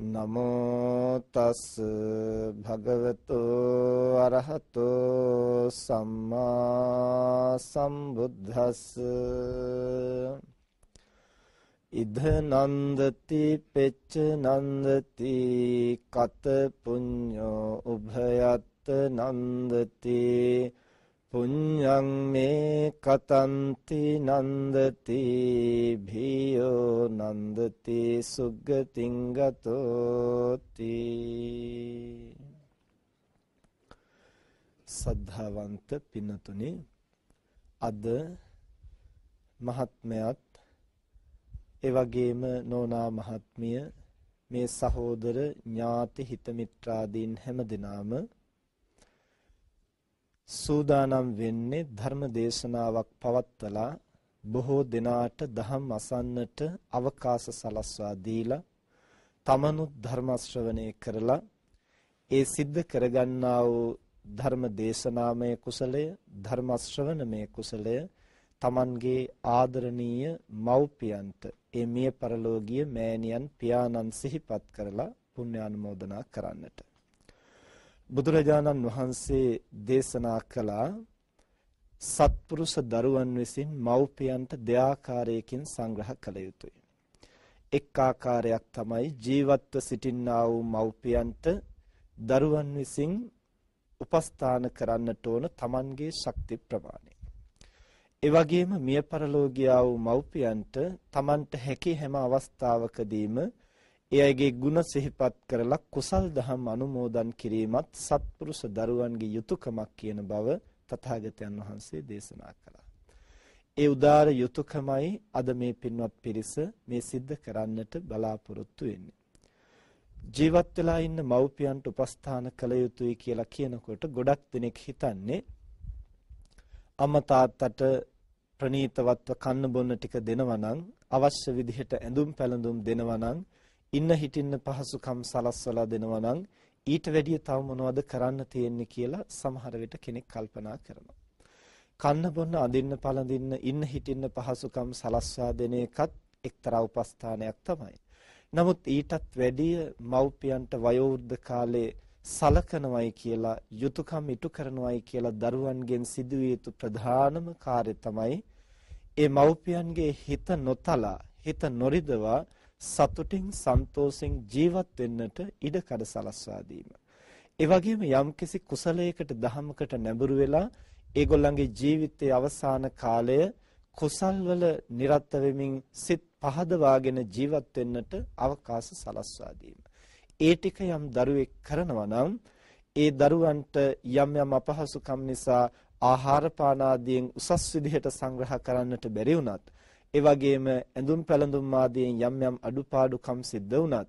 නමෝ තස් භගවතු අරහතෝ සම්මා සම්බුද්දස් ඉද නන්දති පෙච්ච නන්දති කත පුඤ්ඤෝ උභයත් නන්දති පුඤ්ඤං මේ කතන්ති නන්දති භියෝ නන්දති සුග්ගතින් ගතෝති සද්ධාවන්ත පින්නතුනි අද මහත්මයාත් ඒ වගේම නෝනා මහත්මිය මේ සහෝදර ඥාති හිත මිත්‍රාදීන් හැම දිනාම සූදානම් වෙන්නේ ධර්ම දේශනාවක් පවත්වලා බොහෝ දෙනාට දහම් අසන්නට අවකාශ සලස්වා දීලා තමනුත් ධර්ම ශ්‍රවණය කරලා ඒ සිද්ධ කරගන්නා වූ ධර්ම දේශනාමය කුසලය ධර්ම ශ්‍රවණමය කුසලය තමන්ගේ ආදරණීය මව්පියන්ට ඒ මිය පරලෝකීය මෑණියන් පියාණන් සිහිපත් කරලා පුණ්‍යානුමෝදනා කරන්නට බුදුරජාණන් වහන්සේ දේශනා කළා සත්පුරුෂ දරුවන් විසින් මව්පියන්ට දෙආකාරයකින් සංග්‍රහ කළ යුතුය. එක් ආකාරයක් තමයි ජීවත්ව සිටින්නා වූ මව්පියන්ට දරුවන් විසින් උපස්ථාන කරන්නට ඕන Tamanගේ ශක්ති ප්‍රමාණය. ඒ වගේම මිය පරලෝකියා වූ මව්පියන්ට Tamanට හැකි හැම අවස්ථාවකදීම ඒ අයගේ ಗುಣ සිහිපත් කරලා කුසල් දහම් අනුමෝදන් කිරීමත් සත්පුරුෂ දරුවන්ගේ යුතුයකමක් කියන බව තථාගතයන් වහන්සේ දේශනා කළා. ඒ උදාර යුතුයකමයි අද මේ පින්වත් පිරිස මේ සිද්ධ කරන්නට බලාපොරොත්තු වෙන්නේ. ජීවත් වෙලා ඉන්න මව්පියන්ට උපස්ථාන කළ යුතුයි කියලා කියනකොට ගොඩක් දෙනෙක් හිතන්නේ අම්මා තාත්තට ප්‍රණීතවත්ව කන්න බොන්න ටික දෙනවා නම් අවශ්‍ය විදිහට ඇඳුම් පැළඳුම් දෙනවා නම් ඉන්න හිටින්න පහසුකම් සලස්වලා දෙනවා නම් ඊට වැඩිය තව මොනවද කරන්න තියෙන්නේ කියලා සමහර විට කෙනෙක් කල්පනා කරනවා. කන්න බොන්න අඳින්න පළඳින්න ඉන්න හිටින්න පහසුකම් සලස්වා දෙන එකත් එක්තරා උපස්ථානයක් තමයි. නමුත් ඊටත් වැඩිය මව්පියන්ට වයෝවෘද්ධ කාලේ සලකනවයි කියලා යුතුයකම් ඉටු කරනවයි කියලා දරුවන්ගෙන් සිදුවිය යුතු ප්‍රධානම කාර්යය තමයි ඒ මව්පියන්ගේ හිත නොතලා හිත නොරිදවා සතුටින් සන්තෝෂෙන් ජීවත් වෙන්නට ඉඩ කඩ සලස්වා දීම. ඒ වගේම යම්කිසි කුසලයකට දහමකට නැඹුරු වෙලා ඒගොල්ලන්ගේ ජීවිතයේ අවසාන කාලය කුසල්වල නිරත වෙමින් සිත් පහදවාගෙන ජීවත් වෙන්නට අවකාශ සලස්වා දීම. ඒ ටික යම් දරුවෙක් කරනවා නම් ඒ දරුවන්ට යම් යම් අපහසුකම් නිසා ආහාර පාන ආදියෙන් උසස් විදිහට සංග්‍රහ කරන්නට බැරි වුණත් ඒ වගේම ඇඳුම් පැළඳුම් ආදීන් යම් යම් අඩුපාඩුකම් සිද්ධ වුණත්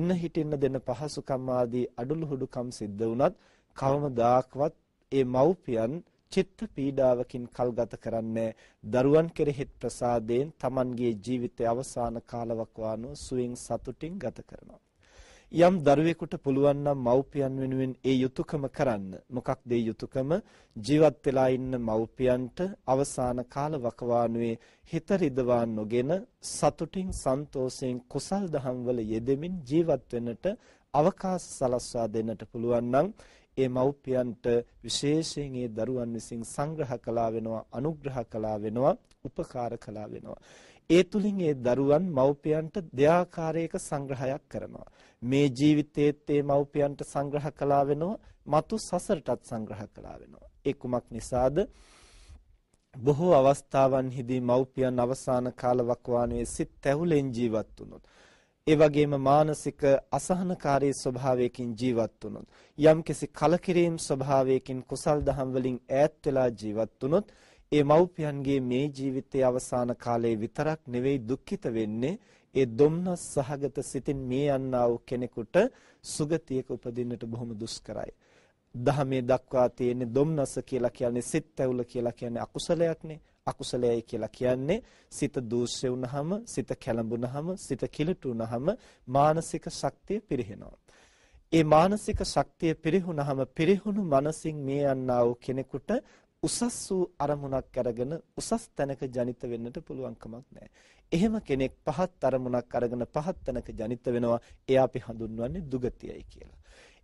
ඉන්න හිටින්න දෙන පහසුකම් ආදී අඩලුහුඩුකම් සිද්ධ වුණත් කවමදාක්වත් ඒ මව්පියන් චිත්ත පීඩාවකින් කල්ගත කරන්නේ දරුවන් කෙරෙහිත් ප්‍රසාදයෙන් Tamanගේ ජීවිතය අවසාන කාලවකවානුව සුවින් සතුටින් ගත කරනවා යම් දරුවෙකුට පුළුවන් නම් මව්පියන් වෙනුවෙන් ඒ යුතුයකම කරන්න. මොකක්ද ඒ යුතුයකම? ජීවත් වෙලා ඉන්න මව්පියන්ට අවසාන කාල වකවානුවේ හිත රිදවා නොගෙන සතුටින් සන්තෝෂයෙන් කුසල් දහම් වල යෙදෙමින් ජීවත් වෙන්නට අවකාශ සලස්වා දෙන්නට පුළුවන් නම් ඒ මව්පියන්ට විශේෂයෙන් ඒ දරුවන් විසින් සංග්‍රහ කළා වෙනවා අනුග්‍රහ කළා වෙනවා උපකාර කළා වෙනවා ඒ තුලින් ඒ දරුවන් මව්පියන්ට දෙආකාරයක සංග්‍රහයක් කරනවා. මේ ජීවිතයේත් ඒ මව්පියන්ට සංග්‍රහ කළා වෙනවා, මතු සසරටත් සංග්‍රහ කළා වෙනවා. ඒ කුමක් නිසාද? බොහෝ අවස්ථාවන්හිදී මව්පියන් අවසාන කාලවකවානුවේ සිත් ඇහුලෙන් ජීවත් වුණොත් ඒ වගේම මානසික අසහනකාරී ස්වභාවයකින් ජීවත් වුණොත් යම්කිසි කලකිරීම ස්වභාවයකින් කුසල් දහම් වලින් ඈත් වෙලා ජීවත් වුණොත් ඒ මව්පියන්ගේ මේ ජීවිතයේ අවසාන කාලයේ විතරක් නෙවෙයි දුක්ඛිත වෙන්නේ ඒ දුම්නස් සහගත සිතින් මේ යන්නා වූ කෙනෙකුට සුගතියක උපදින්නට බොහොම දුෂ්කරයි. දහමේ දක්වා තියෙන දුම්නස කියලා කියන්නේ සිත් ඇවුල කියලා කියන්නේ අකුසලයක්නේ. අකුසලයයි කියලා කියන්නේ සිත දූෂ්‍ය වුනහම සිත කැළඹුනහම සිත කිලුටුනහම මානසික ශක්තිය පිරිහෙනවා. ඒ මානසික ශක්තිය පිරිහුනහම පිරිහුණු මනසින් මේ යන්නා වූ කෙනෙකුට උසස් වූ අරමුණක් අරගෙන උසස් තැනක ජනිත වෙන්නට පුළුවන්කමක් නැහැ. එහෙම කෙනෙක් පහත් අරමුණක් අරගෙන පහත් තැනක ජනිත වෙනවා. එයා අපි හඳුන්වන්නේ දුගතියයි කියලා.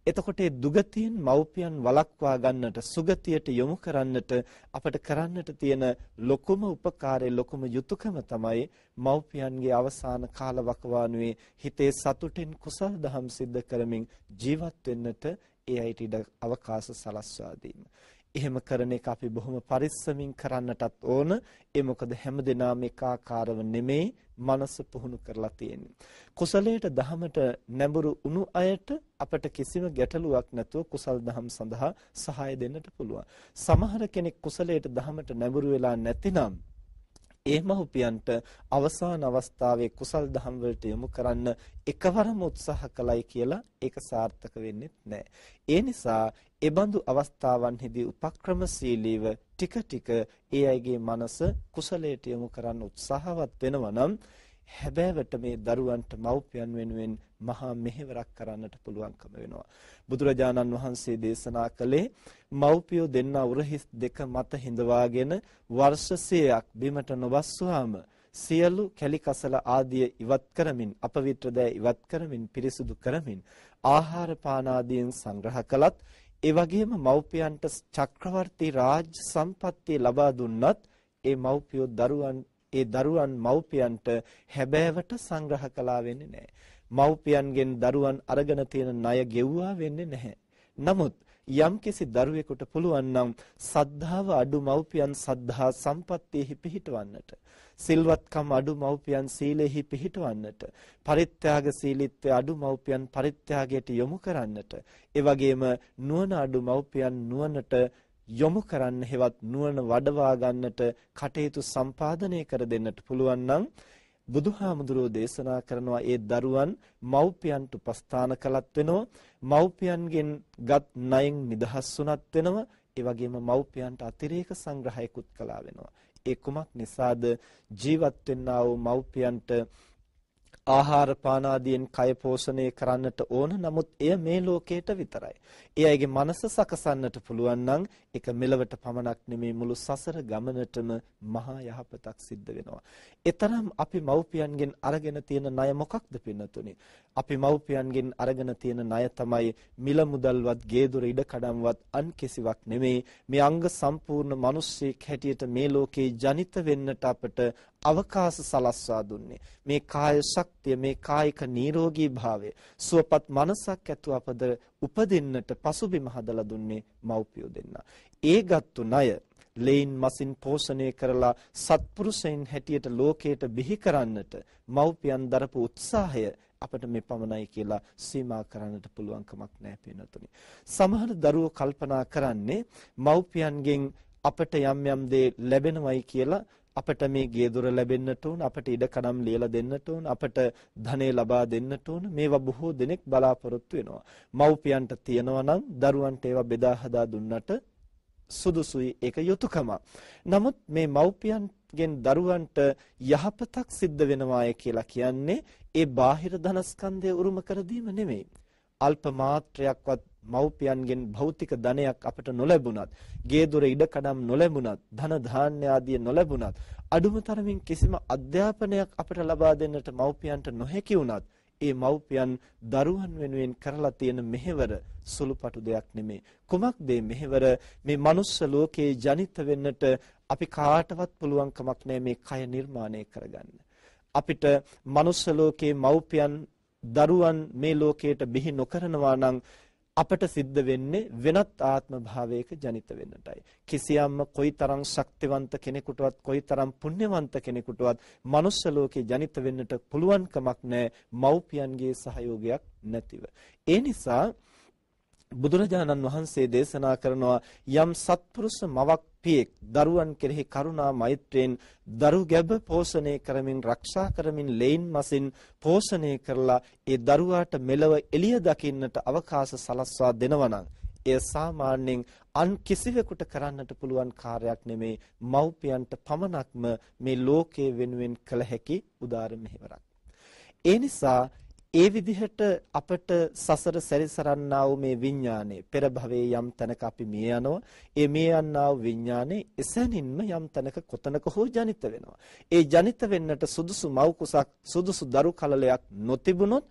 එතකොට මේ දුගතියෙන් මව්පියන් වළක්වා ගන්නට සුගතියට යොමු කරන්නට අපට කරන්නට තියෙන ලොකුම උපකාරය ලොකුම යුතුයකම තමයි මව්පියන්ගේ අවසාන කාල වකවානුවේ හිතේ සතුටෙන් කුසල් දහම් සිද්ධ කරමින් ජීවත් වෙන්නට ඒ අයට ඉඩ අවකාශ සලස්වා දීම. එහෙම කරන එක අපි බොහොම පරිස්සමින් කරන්නටත් ඕන. ඒ මොකද හැමදෙනාම එකාකාරව නෙමෙයි මනස පුහුණු කරලා තියෙන්නේ. කුසලයට දහමට නැඹුරු වුණු අයට අපට කිසිම ගැටලුවක් නැතුව කුසල් දහම් සඳහා සහාය දෙන්නට පුළුවන්. සමහර කෙනෙක් කුසලයට දහමට නැඹුරු වෙලා නැතිනම් ඒ මහුපියන්ට අවසාන අවස්ථාවේ කුසල් දහම් වලට යොමු කරන්න එකවරම උත්සාහ කළයි කියලා ඒක සාර්ථක වෙන්නේ නැහැ. ඒ නිසා එබඳු අවස්ථාවන්හිදී උපක්‍රමශීලීව ටික ටික ඒ අයගේ මනස කුසලයට යොමු කරන්න උත්සාහවත් වෙනවා නම් හැබෑවට මේ දරුවන්ට මව්පියන් වෙනුවෙන් මහා මෙහෙවරක් කරන්නට පුළුවන්කම වෙනවා. බුදුරජාණන් වහන්සේ දේශනා කළේ මව්පියෝ දෙන්නා උරහිස් දෙක මත හිඳවාගෙන වර්ෂ 100ක් බිමට නොබස්වාම සියලු කැලිකසල ආදිය ඉවත් කරමින් අපවිත්‍ර දෑ ඉවත් කරමින් පිරිසුදු කරමින් ආහාර පාන ආදීන් සංග්‍රහ කළත් ඒ වගේම මව්පියන්ට චක්‍රවර්ති රාජ සම්පත්තිය ලබා දුන්නත් ඒ මව්පියෝ දරුවන් ඒ දරුවන් මව්පියන්ට හැබෑවට සංග්‍රහ කළා වෙන්නේ නැහැ. මව්පියන්ගෙන් දරුවන් අරගෙන තියෙන ණය ගෙව්වා වෙන්නේ නැහැ. නමුත් යම්කිසි දරුවෙකුට පුළුවන් නම් සද්ධාව අඩු මව්පියන් සද්ධා සම්පත්තියෙහි පිහිටවන්නට සිල්වත්කම අඩු මව්පියන් සීලෙහි පිහිටවන්නට පරිත්‍යාග සීලීත්වය අඩු මව්පියන් පරිත්‍යාගයට යොමු කරන්නට ඒ වගේම නුවණ අඩු මව්පියන් නුවණට යොමු කරන්න හෙවත් නුවණ වඩවා ගන්නට කටයුතු සම්පාදනය කර දෙන්නට පුළුවන් නම් බුදුහාමුදුරෝ දේශනා කරනවා ඒ දරුවන් මව්පියන්ට උපස්ථාන කළත් වෙනවා මව්පියන්ගෙන් ගත් ණයෙන් නිදහස් වුණත් වෙනවා ඒ වගේම මව්පියන්ට අතිරේක සංග්‍රහයකුත් කළා වෙනවා ඒ කුමක් නිසාද ජීවත් වෙන්නා වූ මව්පියන්ට ආහාර පාන ආදියෙන් කය පෝෂණය කරන්නට ඕන. නමුත් එය මේ ලෝකයට විතරයි. ඒ අයගේ මනස සකසන්නට පුළුවන් නම් ඒක මෙලවට පමණක් නෙමේ මුළු සසර ගමනටම මහා යහපතක් සිද්ධ වෙනවා. එතරම් අපි මව්පියන්ගෙන් අරගෙන තියෙන ණය මොකක්ද පින්නතුනි? අපි මව්පියන්ගෙන් අරගෙන තියෙන ණය තමයි මිල මුදල්වත්, ගේ දොර ඉඩ කඩම්වත් අන් කිසිවක් නෙමේ. මේ අංග සම්පූර්ණ මිනිස්සෙක් හැටියට මේ ලෝකේ ජනිත වෙන්නට අපට අවකාශ සලස්වා දුන්නේ මේ කාය ශක්තිය මේ කායික නිරෝගී භාවය සුවපත් මනසක් ඇතුව අපද උපදින්නට පසුබිම හදලා දුන්නේ මව්පියෝ දෙන්නා ඒ ගත්තු ණය ලේන් මසින් පෝෂණය කරලා සත්පුරුෂයන් හැටියට ලෝකයට බිහි කරන්නට මව්පියන් දරපු උත්සාහය අපිට මේ පමණයි කියලා සීමා කරන්නට පුළුවන්කමක් නැහැ පිනතුනි. සමහර දරුවෝ කල්පනා කරන්නේ මව්පියන්ගෙන් අපට යම් යම් දේ ලැබෙනවයි කියලා අපට මේ ගේ දොර ලැබෙන්නට ඕන අපට ඉඩකඩම් ලියලා දෙන්නට ඕන අපට ධනෙ ලබා දෙන්නට ඕන මේවා බොහෝ දෙනෙක් බලාපොරොත්තු වෙනවා මව්පියන්ට තියනවා නම් දරුවන්ට ඒවා බෙදා හදා දුන්නට සුදුසුයි ඒක යුතුයකම නමුත් මේ මව්පියන්ගෙන් දරුවන්ට යහපතක් සිද්ධ වෙනවාය කියලා කියන්නේ ඒ බාහිර ධනස්කන්ධය උරුම කර නෙමෙයි අල්ප මාත්‍රයක්වත් මව්පියන්ගෙන් භෞතික ධනයක් අපට නොලැබුණත්, ගේ දොර ඉඩකඩම් නොලැබුණත්, ධන ධාන්‍ය ආදිය නොලැබුණත්, අඩුම තරමින් කිසිම අධ්‍යාපනයක් අපට ලබා දෙන්නට මව්පියන්ට නොහැකි වුණත්, ඒ මව්පියන් දරුවන් වෙනුවෙන් කරලා තියෙන මෙහෙවර සුළුපටු දෙයක් නෙමේ. කුමක්ද මෙහෙවර? මේ මනුස්ස ලෝකේ ජනිත වෙන්නට අපි කාටවත් පුළුවන් කමක් නැහැ මේ කය නිර්මාණය කරගන්න. අපිට මනුස්ස ලෝකේ මව්පියන් දරුවන් මේ ලෝකයට බිහි නොකරනවා නම් අපට සිද්ධ වෙන්නේ වෙනත් ආත්ම භාවයක ජනිත වෙන්නටයි. කිසියම්ම කොයිතරම් ශක්තිවන්ත කෙනෙකුටවත් කොයිතරම් පුණ්‍යවන්ත කෙනෙකුටවත් manuss ලෝකේ ජනිත වෙන්නට පුළුවන්කමක් නැහැ මව්පියන්ගේ සහයෝගයක් නැතිව. ඒ නිසා බුදුරජාණන් වහන්සේ දේශනා කරනවා යම් සත්පුරුෂ මවක් පියෙක් දරුවන් කෙරෙහි කරුණා මෛත්‍රයෙන් දරු ගැබ පෝෂණය කරමින් රක්ෂා කරමින් ලේන් මසින් පෝෂණය කරලා ඒ දරුවාට මෙලව එළිය දකින්නට අවකාශ සලස්වා දෙනවා එය සාමාන්‍යයෙන් අන් කිසිවෙකුට කරන්නට පුළුවන් කාර්යයක් නෙමේ මව්පියන්ට පමණක්ම මේ ලෝකයේ වෙනුවෙන් කළ හැකි උදාර මෙහෙවරක්. ඒ නිසා ඒ විදිහට අපට සසර සැරිසරන්නා වූ මේ විඥානේ පෙර භවයේ යම් තැනක අපි මිය යනවා. ඒ මිය යන්නා වූ විඥානේ එසැනින්ම යම් තැනක කොතනක හෝ ජනිත වෙනවා. ඒ ජනිත වෙන්නට සුදුසු මව් කුසක් සුදුසු දරු කලලයක් නොතිබුණොත්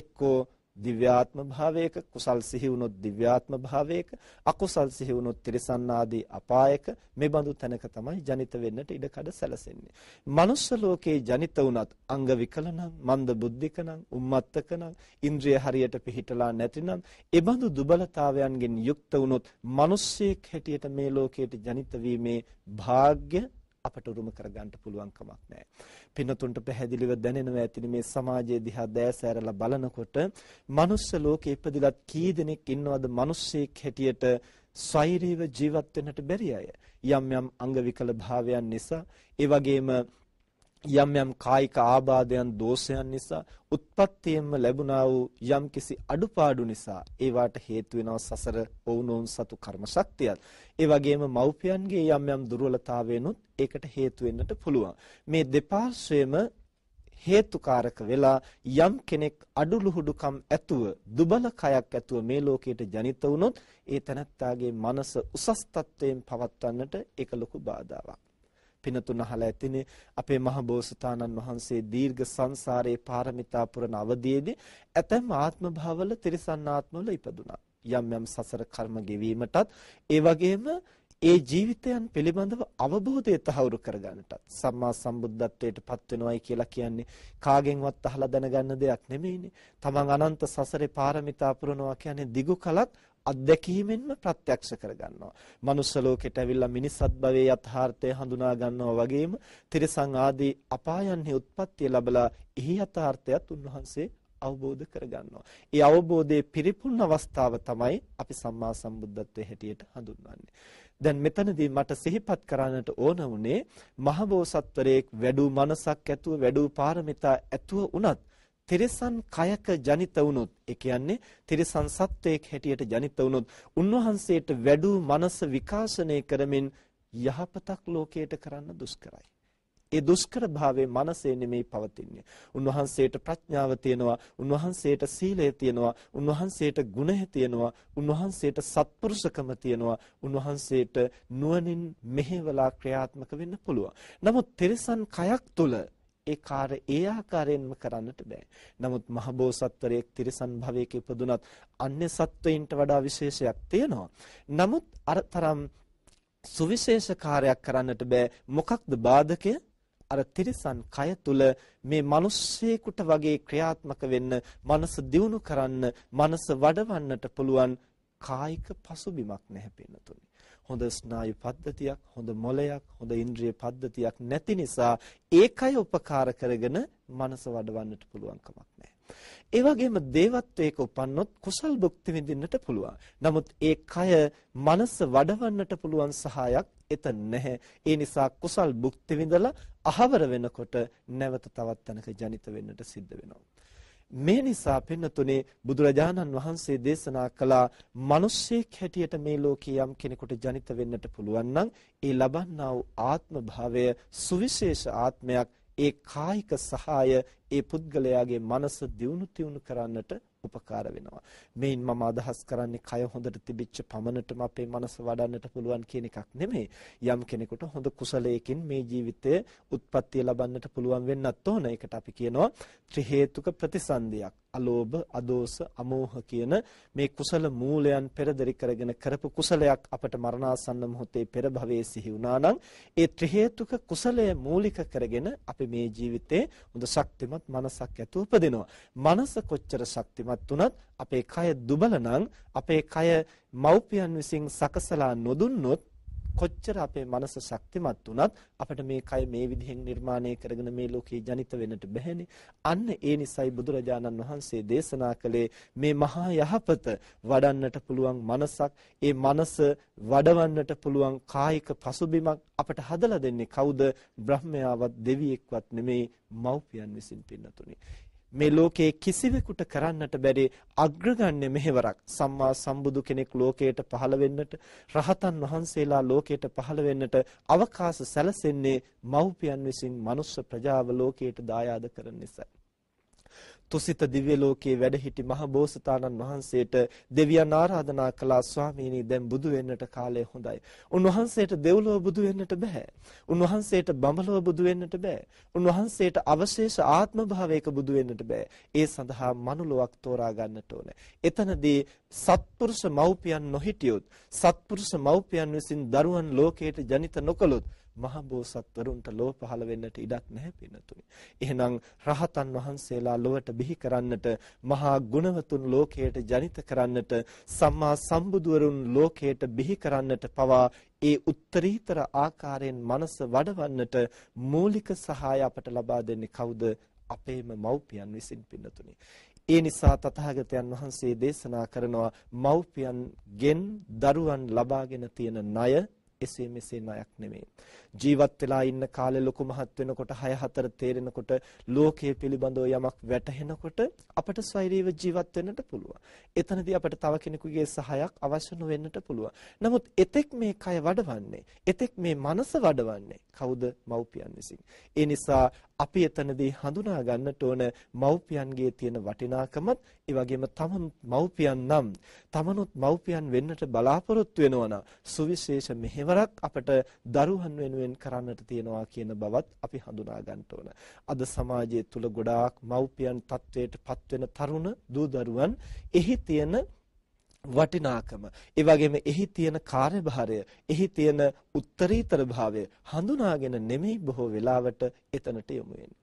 එක්කෝ දිව්‍යාත්ම භාවයක කුසල් සිහි වුනොත් දිව්‍යාත්ම භාවයක අකුසල් සිහි වුනොත් තිරසන් ආදී අපායක මේ බඳු තැනක තමයි ජනිත වෙන්නට ඉඩ කඩ සැලසෙන්නේ. manuss ලෝකේ ජනිත වුණත් අංග විකල නම්, මන්ද බුද්ධික නම්, උම්මත්තක නම්, ඉන්ද්‍රිය හරියට පිහිටලා නැතිනම්, ඒ බඳු දුබලතාවයන්ගෙන් යුක්ත වුනොත් මිනිස්සෙක් හැටියට මේ ලෝකයට ජනිත වීමේ වාග්ය අපට උරුම කරගන්න පුළුවන් කමක් නැහැ. පින්නතුන්ට පැහැදිලිව දැනෙනවා ඇතිනි මේ සමාජයේ දිහා දැසෑරලා බලනකොට මනුස්ස ලෝකේ ඉපදිලත් කී දෙනෙක් ඉන්නවද මිනිස්සෙක් හැටියට සෛරීව ජීවත් වෙන්නට බැරි අය. යම් යම් අංග විකල භාවයන් නිසා, ඒ වගේම යම් යම් කායික ආබාධයන් දෝෂයන් නිසා උත්පත්තියෙන්ම ලැබුණා වූ යම් කිසි අඩුපාඩු නිසා ඒවාට හේතු වෙනව සසර වුණෝන් සතු කර්ම ශක්තියත් ඒ වගේම මව්පියන්ගේ යම් යම් දුර්වලතාවයනොත් ඒකට හේතු වෙන්නට පුළුවන් මේ දෙපාර්ශ්වයේම හේතුකාරක වෙලා යම් කෙනෙක් අඩුලුහුඩුකම් ඇතුව දුබල කයක් ඇතුව මේ ලෝකයට ජනිත වුණොත් ඒ තනත්තාගේ මනස උසස් තත්වයෙන් පවත්වන්නට ඒක ලොකු බාධාවක් පිනතුන් අහලා ඇතිනේ අපේ මහ බෝසතාණන් වහන්සේ දීර්ඝ සංසාරයේ පාරමිතා පුරන අවදීදී ඇතම් ආත්ම භවවල තිරසන් ආත්මවල ඉපදුනා. යම් යම් සසර කර්ම ගෙවීමටත් ඒ වගේම ඒ ජීවිතයන් පිළිබඳව අවබෝධය තහවුරු කරගන්නටත් සම්මා සම්බුද්ධත්වයට පත් වෙනවයි කියලා කියන්නේ කාගෙන්වත් අහලා දැනගන්න දෙයක් නෙමෙයිනේ. තමන් අනන්ත සසරේ පාරමිතා පුරනවා කියන්නේ දිගු කලක් අත්දැකීමෙන්ම ප්‍රත්‍යක්ෂ කරගන්නවා. manuss ලෝකෙට ඇවිල්ලා මිනිස්සුත් භවයේ යථාර්ථය හඳුනා ගන්නවා වගේම තිරසං ආදී අපායන්හි උත්පත්තිය ලැබලා එහි යථාර්ථයත් උන්වහන්සේ අවබෝධ කරගන්නවා. ඒ අවබෝධයේ පිරිපුන් අවස්ථාව තමයි අපි සම්මා සම්බුද්ධත්වයේ හැටියට හඳුන්වන්නේ. දැන් මෙතනදී මට සිහිපත් කරන්නට ඕන වුණේ මහබෝසත්වරයෙක් වැඩූ මනසක් ඇතුව වැඩූ පාරමිතා ඇතුව උනත් තිරිසන් කයක ජනිත වුණොත් ඒ කියන්නේ තිරිසන් සත්වයක හැටියට ජනිත වුණොත් උන්වහන්සේට වැඩි මනස විකාශනය කරමින් යහපතක් ලෝකයට කරන්න දුෂ්කරයි. ඒ දුෂ්කර භාවයේ මනසේ නෙමෙයි පවතින්නේ. උන්වහන්සේට ප්‍රඥාව තියෙනවා, උන්වහන්සේට සීලය තියෙනවා, උන්වහන්සේට ගුණය තියෙනවා, උන්වහන්සේට සත්පුරුෂකම තියෙනවා, උන්වහන්සේට නුවණින් මෙහෙवला ක්‍රියාත්මක වෙන්න පුළුවන්. නමුත් තිරසන් කයක් තුල ඒ කාර්ය ඒ ආකාරයෙන්ම කරන්නට බෑ. නමුත් මහබෝසත්වරයෙක් තිරිසන් භවයක ඉපදුනත් අන්‍ය සත්වයින්ට වඩා විශේෂයක් තියෙනවා. නමුත් අර තරම් සුවිශේෂ කාර්යයක් කරන්නට බෑ. මොකක්ද බාධකය? අර තිරිසන් කය තුල මේ මිනිස්සෙකුට වගේ ක්‍රියාත්මක වෙන්න, මනස දියුණු කරන්න, මනස වඩවන්නට පුළුවන් කායික පසුබිමක් නැහැ පින්නතුනි. හොඳ ස්නායු පද්ධතියක්, හොඳ මොලයක්, හොඳ ඉන්ද්‍රිය පද්ධතියක් නැති නිසා ඒකයි උපකාර කරගෙන මනස වඩවන්නට පුළුවන් කමක් නැහැ. ඒ වගේම දේවත්වයක උපන්නොත් කුසල් භුක්ති විඳින්නට පුළුවන්. නමුත් ඒ කය මනස වඩවන්නට පුළුවන් සහායක් එතන නැහැ. ඒ නිසා කුසල් භුක්ති විඳලා අහවර වෙනකොට නැවත තවත් තැනක ජනිත වෙන්නට සිද්ධ වෙනවා. මේ නිසා පෙන්නතුනේ බුදුරජාණන් වහන්සේ දේශනා කළා මිනිස්සෙක් හැටියට මේ ලෝකේ යම් කෙනෙකුට ජනිත වෙන්නට පුළුවන් නම් ඒ ලබන්නා වූ ආත්ම භාවය සුවිශේෂ ආත්මයක් ඒ කායික සහාය ඒ පුද්ගලයාගේ මනස දියුණු තියුණු කරන්නට උපකාර වෙනවා. මේන් මම අදහස් කරන්නේ කය හොඳට තිබිච්ච පමණටම අපේ මනස වඩන්නට පුළුවන් කියන එකක් නෙමෙයි. යම් කෙනෙකුට හොඳ කුසලයකින් මේ ජීවිතයේ උත්පත්ති ලබන්නට පුළුවන් වෙන්නත් ඕන. ඒකට අපි කියනවා ත්‍රි හේතුක ප්‍රතිසන්දියක්. අලෝභ, අදෝස, අමෝහ කියන මේ කුසල මූලයන් පෙරදරි කරගෙන කරපු කුසලයක් අපට මරණාසන්න මොහොතේ පෙර භවයේ සිහි වුණා නම් ඒ ත්‍රි හේතුක කුසලය මූලික කරගෙන අපි මේ ජීවිතේ හොඳ ශක්තිමත් මනසක් ඇතුව උපදිනවා. මනස කොච්චර ශක්තිමත් ශක්තිමත් වුණත් අපේ කය දුබල නම් අපේ කය මව්පියන් විසින් සකසලා නොදුන්නොත් කොච්චර අපේ මනස ශක්තිමත් වුණත් අපිට මේ කය මේ විදිහෙන් නිර්මාණය කරගෙන මේ ලෝකේ ජනිත වෙන්නට බැහැනේ. අන්න ඒ නිසයි බුදුරජාණන් වහන්සේ දේශනා කළේ මේ මහා යහපත වඩන්නට පුළුවන් මනසක්, ඒ මනස වඩවන්නට පුළුවන් කායික පසුබිමක් අපට හදලා දෙන්නේ කවුද? බ්‍රහ්මයාවත් දෙවියෙක්වත් නෙමේ මව්පියන් විසින් පින්නතුනේ. මේ ලෝකයේ කිසිවෙකුට කරන්නට බැරි අග්‍රගණ්‍ය මෙහෙවරක් සම්මා සම්බුදු කෙනෙක් ලෝකයට පහළ වෙන්නට රහතන් වහන්සේලා ලෝකයට පහළ වෙන්නට අවකාශ සැලසෙන්නේ මව්පියන් විසින් මනුෂ්‍ය ප්‍රජාව ලෝකයට දායාද කරන නිසායි තුසිත දිව්‍ය ලෝකයේ වැඩ සිටි මහ බෝසතාණන් වහන්සේට දෙවියන් ආරාධනා කළා ස්වාමීනි දැන් බුදු වෙන්නට කාලය හොඳයි. උන්වහන්සේට දෙව්ලොව බුදු වෙන්නට බෑ. උන්වහන්සේට බඹලොව බුදු වෙන්නට බෑ. උන්වහන්සේට අවශේෂ ආත්ම භාවයක බුදු වෙන්නට බෑ. ඒ සඳහා මනුලොවක් තෝරා ගන්නට ඕනේ. එතනදී සත්පුරුෂ මව්පියන් නොහිටියොත් සත්පුරුෂ මව්පියන් විසින් දරුවන් ලෝකයට ජනිත නොකළොත් මහ බෝසත්වරුන්ට ලෝ පහළ වෙන්නට ඉඩක් නැහැ පින්නතුනි. එහෙනම් රහතන් වහන්සේලා ලොවට බිහි කරන්නට මහා ගුණවතුන් ලෝකයට ජනිත කරන්නට සම්මා සම්බුදුවරුන් ලෝකයට බිහි කරන්නට පවා ඒ උත්තරීතර ආකාරයෙන් මනස වඩවන්නට මූලික සහාය අපට ලබා දෙන්නේ කවුද? අපේම මව්පියන් විසින් පින්නතුනි. ඒ නිසා තථාගතයන් වහන්සේ දේශනා කරනවා මව්පියන්ගෙන් දරුවන් ලබාගෙන තියෙන ණය එසේ මෙසේ ණයක් නෙමෙයි. ජීවත් වෙලා ඉන්න කාලේ ලොකු මහත් වෙනකොට 6 4 තේරෙනකොට ලෝකයේ පිළිබඳව යමක් වැටහෙනකොට අපට ස්වෛරීව ජීවත් වෙන්නට පුළුවන්. එතනදී අපට තව කෙනෙකුගේ සහයක් අවශ්‍ය නොවෙන්නට පුළුවන්. නමුත් එතෙක් මේ කය වඩවන්නේ, එතෙක් මේ මනස වඩවන්නේ කවුද? මව්පියන් විසින්. ඒ නිසා අපි එතනදී හඳුනා ගන්නට ඕන මව්පියන්ගේ තියෙන වටිනාකමත් ඒ වගේම තමන් මව්පියන් නම් තමනුත් මව්පියන් වෙන්නට බලාපොරොත්තු වෙනවා සුවිශේෂ මෙහෙවරක් අපට දරුවන් වෙනුවෙන් කරන්නට තියෙනවා කියන බවත් අපි හඳුනා ගන්නට ඕන. අද සමාජය තුල ගොඩාක් මව්පියන් තත්වයට පත්වෙන තරුණ දූ දරුවන් එහි තියෙන වටිනාකම ඒ වගේම එහි තියෙන කාර්යභාරය එහි තියෙන උත්තරීතර භාවය හඳුනාගෙන නෙමෙයි බොහෝ වෙලාවට එතනට යොමු වෙන්නේ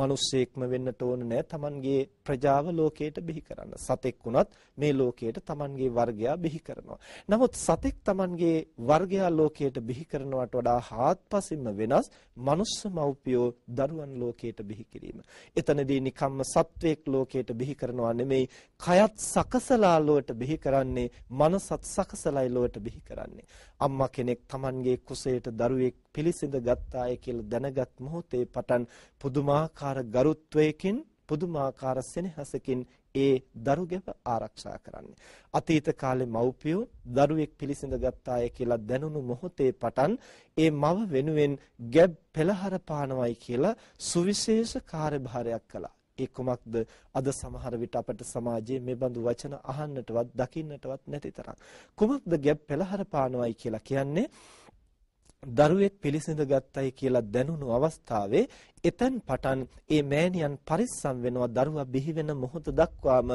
මිනිස්සෙක්ම වෙන්නට ඕන නෑ Tamanගේ ප්‍රජාව ලෝකයට බිහි කරන්න. සතෙක් වුණත් මේ ලෝකයට Tamanගේ වර්ගයා බිහි කරනවා. නමුත් සතෙක් Tamanගේ වර්ගයා ලෝකයට බිහි කරනවට වඩා හාත්පසින්ම වෙනස් මනුස්ස මව්පියෝ දරුවන් ලෝකයට බිහි කිරීම. එතනදී නිකම්ම සත්වයක් ලෝකයට බිහි කරනවා නෙමෙයි කයත් සකසලා ලෝකයට බිහි කරන්නේ මනසත් සකසලයි ලෝකයට බිහි කරන්නේ. අම්මා කෙනෙක් Tamanගේ කුසයට දරුවෙක් පිළිසිඳ ගත්තාය කියලා දැනගත් මොහොතේ පටන් පුදුමාකාර ගරුත්වයකින් පුදුමාකාර සෙනෙහසකින් ඒ දරු ගැබ ආරක්ෂා කරන්නේ. අතීත කාලේ මව්පියෝ දරුවෙක් පිළිසිඳ ගත්තාය කියලා දැනුණු මොහොතේ පටන් ඒ මව වෙනුවෙන් ගැබ් පෙළහර පානවයි කියලා සුවිශේෂ කාර්යභාරයක් කළා. ඒ කුමක්ද අද සමහර විට අපට සමාජයේ මේ බඳු වචන අහන්නටවත් දකින්නටවත් නැති තරම්. කුමක්ද ගැබ් පෙළහර පානවයි කියලා කියන්නේ? දරුවෙක් පිළිසිඳ ගත්තයි කියලා දැනුණු අවස්ථාවේ එතෙන් පටන් ඒ මෑණියන් පරිස්සම් වෙනවා දරුවා බිහි වෙන මොහොත දක්වාම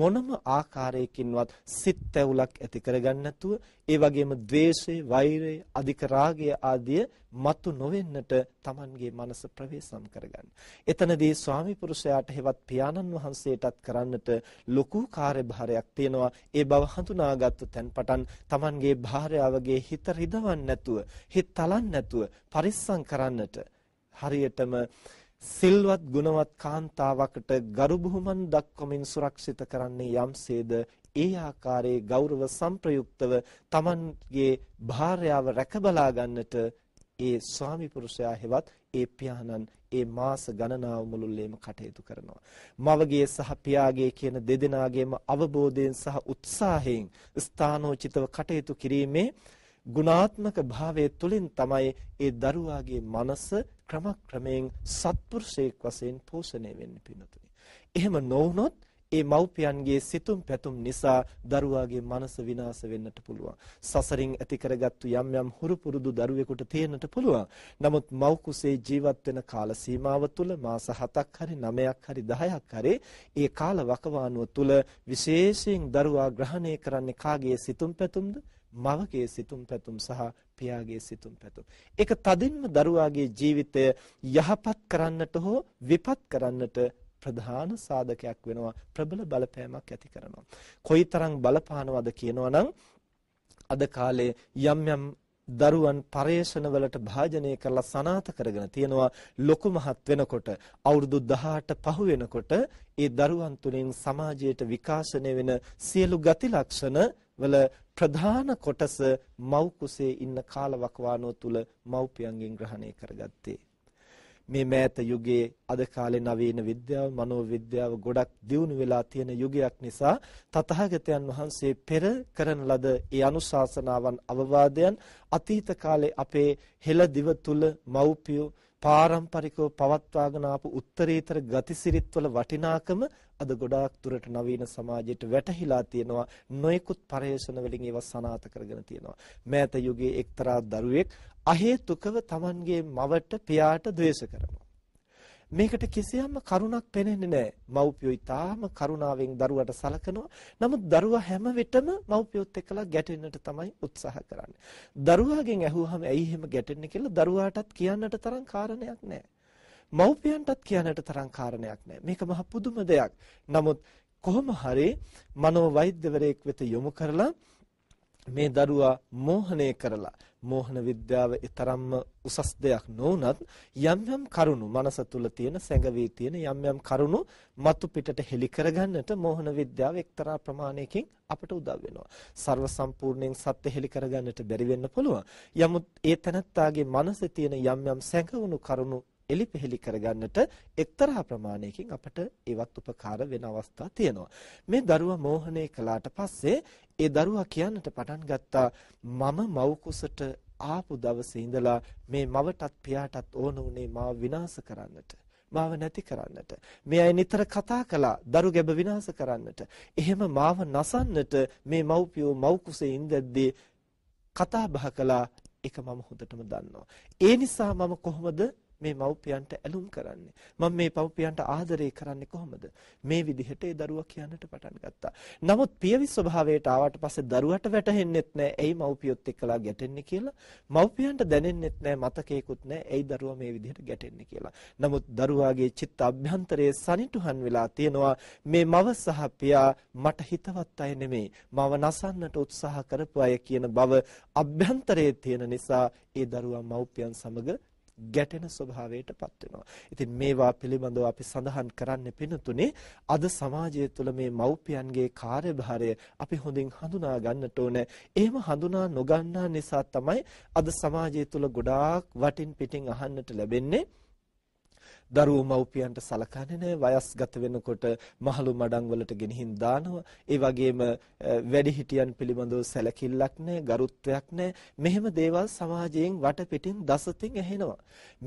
මොනම ආකාරයකින්වත් සිත් ඇවුලක් ඇති කරගන්න නැතුව ඒ වගේම ද්වේෂය, වෛරය, අධික රාගය ආදිය මතු නොවෙන්නට Tamanගේ මනස ප්‍රවේශම් කරගන්න. එතනදී ස්වාමි පුරුෂයාට හෙවත් පියාණන් වහන්සේටත් කරන්නට ලොකු කාර්යභාරයක් තියෙනවා. ඒ බව හඳුනාගත්තු තැන් පටන් Tamanගේ භාර්යාවගේ හිත රිදවන්නේ නැතුව, හිත තලන්නේ නැතුව පරිස්සම් කරන්නට හරියටම සිල්වත් ගුණවත් කාන්තාවකට ගරු බුහුමන් දක්වමින් සුරක්ෂිත කරන්නේ යම්සේද ඒ ආකාරයේ ගෞරව සංප්‍රයුක්තව Tamanගේ භාර්යාව රැකබලා ගන්නට ඒ ස්වාමි පුරුෂයා හෙවත් ඒ පියාණන් ඒ මාස ගණනාව මුළුල්ලේම කටයුතු කරනවා. මවගේ සහ පියාගේ කියන දෙදෙනාගේම අවබෝධයෙන් සහ උත්සාහයෙන් ස්ථානෝචිතව කටයුතු කිරීමේ ගුණාත්මක භාවයේ තුලින් තමයි ඒ දරුවාගේ මනස ක්‍රමක්‍රමයෙන් සත්පුරුෂයෙක් වශයෙන් පෝෂණය වෙන්න පිණිතුනි. එහෙම නොවුනොත් ඒ මව්පියන්ගේ සිතුම් පැතුම් නිසා දරුවාගේ මනස විනාශ වෙන්නට පුළුවන්. සසරින් ඇති කරගත්තු යම් යම් හුරු පුරුදු දරුවෙකුට තියෙන්නට පුළුවන්. නමුත් මව් කුසේ ජීවත් වෙන කාල සීමාව තුළ මාස 7ක් හරි 9ක් හරි 10ක් හරි ඒ කාල වකවානුව තුළ විශේෂයෙන් දරුවා ග්‍රහණය කරන්නේ කාගේ සිතුම් පැතුම්ද? මවගේ සිතුම් පැතුම් සහ පියාගේ සිතුම් පැතුම්. ඒක තදින්ම දරුවාගේ ජීවිතය යහපත් කරන්නට හෝ විපත් කරන්නට ප්‍රධාන සාධකයක් වෙනවා ප්‍රබල බලපෑමක් ඇති කරනවා. කොයිතරම් බලපානවද කියනවනම් අද කාලේ යම් යම් දරුවන් පරේෂණ වලට භාජනය කරලා සනාත කරගෙන තියෙනවා ලොකු මහත් වෙනකොට අවුරුදු 18 පහු වෙනකොට ඒ දරුවන් තුලින් සමාජයට විකාශනය වෙන සියලු ගති ලක්ෂණ වල ප්‍රධාන කොටස මව් කුසේ ඉන්න කාලවකවානුව තුල මව්පියන්ගෙන් ග්‍රහණය කරගත්තේ මේ මෑත යුගයේ අද කාලේ නවීන විද්‍යාව මනෝවිද්‍යාව ගොඩක් දියුණු වෙලා තියෙන යුගයක් නිසා තථාගතයන් වහන්සේ පෙර කරන ලද ඒ අනුශාසනාවන් අවවාදයන් අතීත කාලේ අපේ හෙළ දිව තුල මව්පියෝ පාරම්පරිකව පවත්වාගෙන ආපු උත්තරීතර ගතිසිරිත්වල වටිනාකම අද ගොඩාක් දුරට නවීන සමාජයට වැටහිලා තියෙනවා නොයෙකුත් පරේෂණ වලින් ඒවා සනාථ කරගෙන තියෙනවා මෑත යුගයේ එක්තරා දරුවෙක් අහේතුකව Tamanගේ මවට පියාට ද්වේෂ කරනවා මේකට කිසියම්ම කරුණක් පෙනෙන්නේ නැහැ. මව්පියෝ ඊටාම කරුණාවෙන් දරුවට සලකනවා. නමුත් දරුවා හැම වෙටම මව්පියොත් එක්කලා ගැටෙන්නට තමයි උත්සාහ කරන්නේ. දරුවාගෙන් ඇහුවාම ඇයි එහෙම ගැටෙන්නේ කියලා දරුවාටත් කියන්නට තරම් කාරණයක් නැහැ. මව්පියන්ටත් කියන්නට තරම් කාරණයක් නැහැ. මේක මහ පුදුම දෙයක්. නමුත් කොහොම හරි මනෝ වෛද්‍යවරයෙක් වෙත යොමු කරලා මේ දරුවා මෝහණය කරලා මෝහන විද්‍යාව ඊතරම්ම උසස් දෙයක් නොවුනත් යම් යම් කරුණු මනස තුල තියෙන සැඟවී තියෙන යම් යම් කරුණු මතු පිටට හෙලි කරගන්නට මෝහන විද්‍යාව එක්තරා ප්‍රමාණයකින් අපට උදව් වෙනවා. ਸਰව සම්පූර්ණයෙන් සත්‍ය හෙලි කරගන්නට බැරි වෙන්න පුළුවන්. යමුත් ඒ තනත්තාගේ මනසේ තියෙන යම් යම් සැඟවුණු කරුණු එලිපෙහෙලි කරගන්නට එක්තරා ප්‍රමාණයකින් අපට ඒවත් උපකාර වෙන අවස්ථා තියෙනවා. මේ දරුවා මෝහණය කළාට පස්සේ ඒ දරුවා කියන්නට පටන් ගත්තා මම මව් කුසට ආපු දවසේ ඉඳලා මේ මවටත් පියාටත් ඕන උනේ මාව විනාශ කරන්නට මාව නැති කරන්නට මේ අය නිතර කතා කළා දරු ගැබ විනාශ කරන්නට එහෙම මාව නසන්නට මේ මව්පියෝ මව් කුසේ ඉඳද්දී කතා බහ කළා ඒක මම හොඳටම දන්නවා ඒ නිසා මම කොහොමද මේ මව්පියන්ට ඇලුම් කරන්නේ මම මේ පව්පියන්ට ආදරය කරන්නේ කොහොමද මේ විදිහට ඒ දරුවා කියන්නට පටන් ගත්තා නමුත් පියවි ස්වභාවයට ආවට පස්සේ දරුවට වැටහෙන්නෙත් නෑ ඇයි මව්පියොත් එක්කලා ගැටෙන්නේ කියලා මව්පියන්ට දැනෙන්නෙත් නෑ මතකේකුත් නෑ ඇයි දරුවා මේ විදිහට ගැටෙන්නේ කියලා නමුත් දරුවාගේ චිත්ත අභ්‍යන්තරයේ සනිටුහන් වෙලා තියෙනවා මේ මව සහ පියා මට හිතවත් අය නෙමෙයි මව නසන්නට උත්සාහ කරපු අය කියන බව අභ්‍යන්තරයේ තියෙන නිසා ඒ දරුවා මව්පියන් සමග ගැටෙන ස්වභාවයටපත් වෙනවා. ඉතින් මේවා පිළිබඳව අපි සඳහන් කරන්න පිණුතුනේ අද සමාජය තුළ මේ මව්පියන්ගේ කාර්යභාරය අපි හොඳින් හඳුනා ගන්නට ඕන. එහෙම හඳුනා නොගන්නා නිසා තමයි අද සමාජය තුළ ගොඩාක් වටින් පිටින් අහන්නට ලැබෙන්නේ දරුවෝ මව්පියන්ට සලකන්නේ නැහැ වයස්ගත වෙනකොට මහලු මඩම් වලට ගෙනihin දානවා ඒ වගේම වැඩිහිටියන් පිළිබඳව සැලකිල්ලක් නැහැ ගරුත්වයක් නැහැ මෙහෙම දේවල් සමාජයෙන් වටපිටින් දසතින් ඇහෙනවා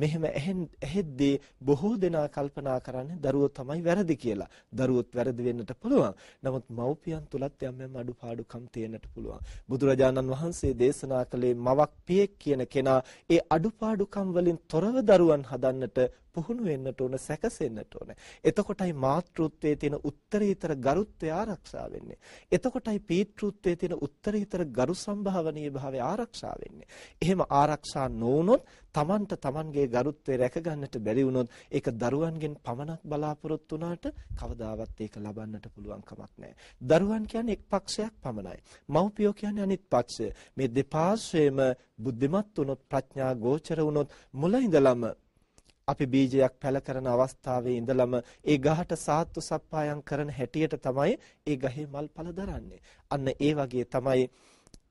මෙහෙම ඇහෙද්දී බොහෝ දෙනා කල්පනා කරන්නේ දරුවෝ තමයි වැරදි කියලා දරුවොත් වැරදි වෙන්නට පුළුවන් නමුත් මව්පියන් තුලත් යම් යම් අඩුපාඩුකම් තියෙන්නට පුළුවන් බුදුරජාණන් වහන්සේ දේශනා කළේ මවක් පියෙක් කියන කෙනා ඒ අඩුපාඩුකම් වලින් තොරව දරුවන් හදන්නට පුහුණු වෙන්නට ඕන සැකසෙන්නට ඕන. එතකොටයි මාතෘත්වයේ තියෙන උත්තරීතර ගරුත්වය ආරක්ෂා වෙන්නේ. එතකොටයි පීතෘත්වයේ තියෙන උත්තරීතර ගරු සම්භාවනීය භාවය ආරක්ෂා වෙන්නේ. එහෙම ආරක්ෂා නොවුනොත් Tamanට Tamanගේ ගරුත්වය රැකගන්නට බැරි වුණොත් ඒක දරුවන්ගෙන් පමණක් බලාපොරොත්තු වුණාට කවදාවත් ඒක ලබන්නට පුළුවන් කමක් නැහැ. දරුවන් කියන්නේ එක් පක්ෂයක් පමණයි. මව්පියෝ කියන්නේ අනිත් පක්ෂය. මේ දෙපාර්ශ්වයේම බුද්ධිමත් වුණොත් ප්‍රඥා ගෝචර වුණොත් මුලින්දලම අපි බීජයක් පැල කරන අවස්ථාවේ ඉඳලම ඒ ගහට සාත්තු සප්පායම් කරන හැටියට තමයි ඒ ගහේ මල් පල දරන්නේ. අන්න ඒ වගේ තමයි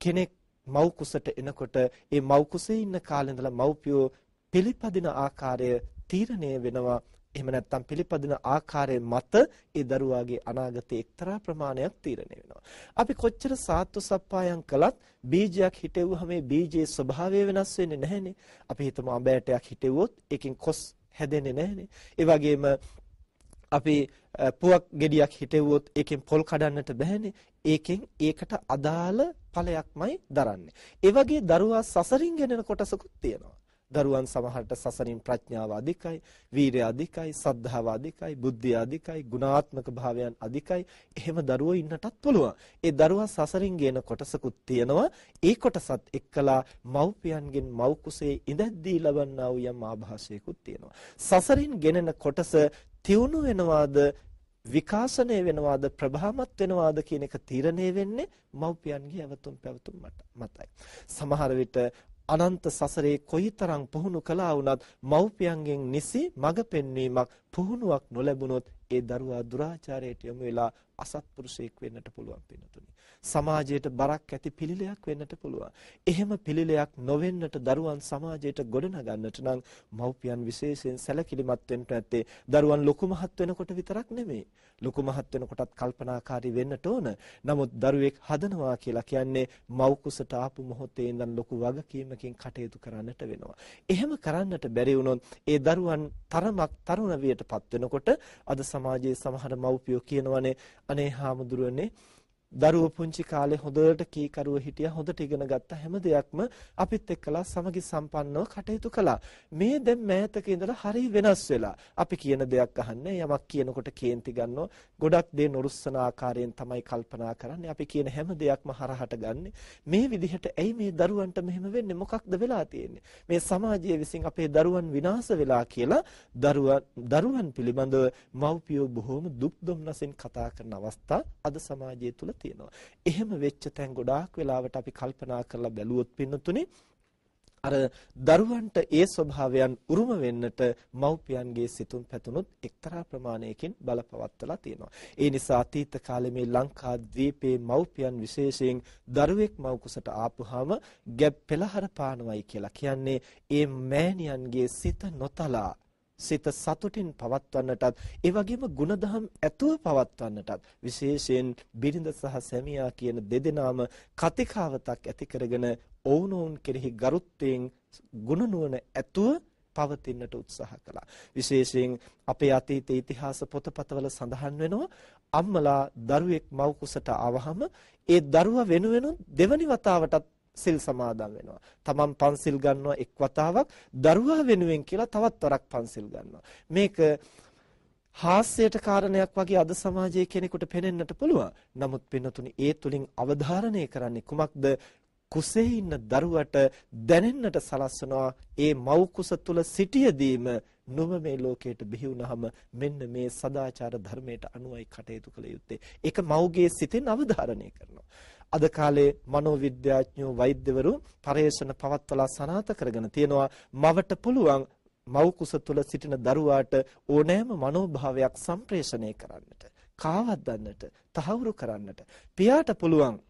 කෙනෙක් මව් කුසට එනකොට ඒ මව් කුසේ ඉන්න කාලේ ඉඳලා මව්පියෝ පිළිපදින ආකාරය තීරණය වෙනවා එහෙම නැත්නම් පිළිපදින ආකාරය මත ඒ දරුවාගේ අනාගතයේ එක්තරා ප්‍රමාණයක් තීරණය වෙනවා. අපි කොච්චර සාත්තු සප්පායම් කළත් බීජයක් හිටෙව්වහම මේ බීජයේ ස්වභාවය වෙනස් වෙන්නේ නැහනේ. අපි හිතමු අඹයටයක් හිටෙව්වොත් ඒකෙන් කොස් හැදෙන්නේ නැහනේ. ඒ වගේම අපි පුවක් ගෙඩියක් හිටෙව්වොත් ඒකෙන් පොල් කඩන්නට බෑනේ. ඒකෙන් ඒකට අදාළ ඵලයක්මයි දරන්නේ. ඒ වගේ දරුවා සසරින් ගෙනෙන කොටසකුත් තියෙනවා. දරුවන් සමහරට සසරින් ප්‍රඥාව අධිකයි, වීරය අධිකයි, සද්ධාව අධිකයි, බුද්ධිය අධිකයි, ගුණාත්මක භාවයන් අධිකයි. එහෙම දරුවෝ ඉන්නටත් පුළුවන්. ඒ දරුවා සසරින් ගේන කොටසකුත් තියෙනවා. ඒ කොටසත් එක්කලා මව්පියන්ගෙන් මව් කුසේ ඉඳද්දී ලබන්නා වූ යම් ආభాසයකුත් තියෙනවා. සසරින් ගෙනෙන කොටස තියුණු වෙනවාද විකාශනය වෙනවාද ප්‍රභාමත් වෙනවාද කියන එක තීරණය වෙන්නේ මව්පියන්ගේ ඇවතුම් පැවතුම් මතයි. සමහර විට අනන්ත සසරේ කොයිතරම් පුහුණු කළා වුණත් මව්පියන්ගෙන් නිසි මඟ පෙන්වීමක් පුහුණුවක් නොලැබුණොත් ඒ දරුවා දුරාචාරයට යොමු වෙලා අසත්පුරුෂයෙක් වෙන්නට පුළුවන් පින්නතුනි. සමාජයට බරක් ඇති පිළිලයක් වෙන්නට පුළුවන්. එහෙම පිළිලයක් නොවෙන්නට දරුවන් සමාජයට ගොඩනගන්නට නම් මව්පියන් විශේෂයෙන් සැලකිලිමත් වෙන්න ඇත්තේ දරුවන් ලොකු මහත් වෙනකොට විතරක් නෙමෙයි. ලොකු මහත් වෙනකොටත් කල්පනාකාරී වෙන්නට ඕන. නමුත් දරුවෙක් හදනවා කියලා කියන්නේ මව් කුසට ආපු මොහොතේ ඉඳන් ලොකු වගකීමකින් කටයුතු කරන්නට වෙනවා. එහෙම කරන්නට බැරි ඒ දරුවන් තරමක් තරුණ වියටපත් වෙනකොට අද සමාජයේ සමහර මව්පියෝ කියනවනේ අනේ හාමුදුරනේ දරුවෝ පුංචි කාලේ හොඳට කීකරුව හිටියා හොඳට ඉගෙන ගත්ත හැම දෙයක්ම අපිත් එක්කලා සමගි සම්පන්නව කටයුතු කළා මේ දැන් මෑතක ඉඳලා හරි වෙනස් වෙලා අපි කියන දෙයක් අහන්නේ යමක් කියනකොට කේන්ති ගන්නවා ගොඩක් දේ නොරුස්සන ආකාරයෙන් තමයි කල්පනා කරන්නේ අපි කියන හැම දෙයක්ම හරහට ගන්නෙ මේ විදිහට ඇයි මේ දරුවන්ට මෙහෙම වෙන්නේ මොකක්ද වෙලා තියෙන්නේ මේ සමාජය විසින් අපේ දරුවන් විනාශ වෙලා කියලා දරුවන් පිළිබඳව මව්පියෝ බොහෝම දුක් දුම්නසින් කතා කරන අවස්ථා අද සමාජය තුළ තියෙනවා. එහෙම වෙච්ච තැන් ගොඩාක් වෙලාවට අපි කල්පනා කරලා බැලුවොත් පින්නතුනේ අර දරුවන්ට ඒ ස්වභාවයන් උරුම වෙන්නට මව්පියන්ගේ සිතුම් පැතුනොත් එක්තරා ප්‍රමාණයකින් බලපවත්ලා තියෙනවා. ඒ නිසා අතීත කාලේ මේ ලංකාද්වීපයේ මව්පියන් විශේෂයෙන් දරුවෙක් මව්කුසට ආපුහම ගැප් පෙළහර පානවයි කියලා කියන්නේ ඒ මෑණියන්ගේ සිත නොතලා සිත සතුටින් පවත්වන්නටත් ඒ වගේම ಗುಣධම් ඇතුව පවත්වන්නටත් විශේෂයෙන් බිරිඳ සහ සැමියා කියන දෙදෙනාම කතිකාවතක් ඇති කරගෙන ඔවුනොවුන් කෙරෙහි ගරුත්වයෙන් ගුණ ඇතුව පවතින්නට උත්සාහ කළා. විශේෂයෙන් අපේ අතීත ඉතිහාස පොතපතවල සඳහන් වෙනවා අම්මලා දරුවෙක් මව් කුසට ආවහම ඒ දරුවා වෙනුවෙන් දෙවනි වතාවටත් සිල් සමාදන් වෙනවා. තමන් පන්සිල් ගන්නවා එක් වතාවක්, දරුවා වෙනුවෙන් කියලා තවත් වරක් පන්සිල් ගන්නවා. මේක හාස්‍යයට කාරණයක් වගේ අද සමාජයේ කෙනෙකුට පෙනෙන්නට පුළුවන්. නමුත් පින්නතුනි ඒ තුලින් අවධාරණය කරන්නේ කුමක්ද? කුසේ ඉන්න දරුවට දැනෙන්නට සලස්වනවා ඒ මව් කුස තුල සිටියදීම නොව මේ ලෝකයට බිහි වුනහම මෙන්න මේ සදාචාර ධර්මයට අනුවයි කටයුතු කළ යුත්තේ. ඒක මව්ගේ සිතෙන් අවධාරණය කරනවා. අද කාලේ මනෝවිද්‍යාඥයෝ වෛද්‍යවරු පරේෂණ පවත්වලා සනාථ කරගෙන තියෙනවා මවට පුළුවන් මව් කුස තුල සිටින දරුවාට ඕනෑම මනෝභාවයක් සම්ප්‍රේෂණය කරන්නට කාවද්දන්නට තහවුරු කරන්නට පියාට පුළුවන්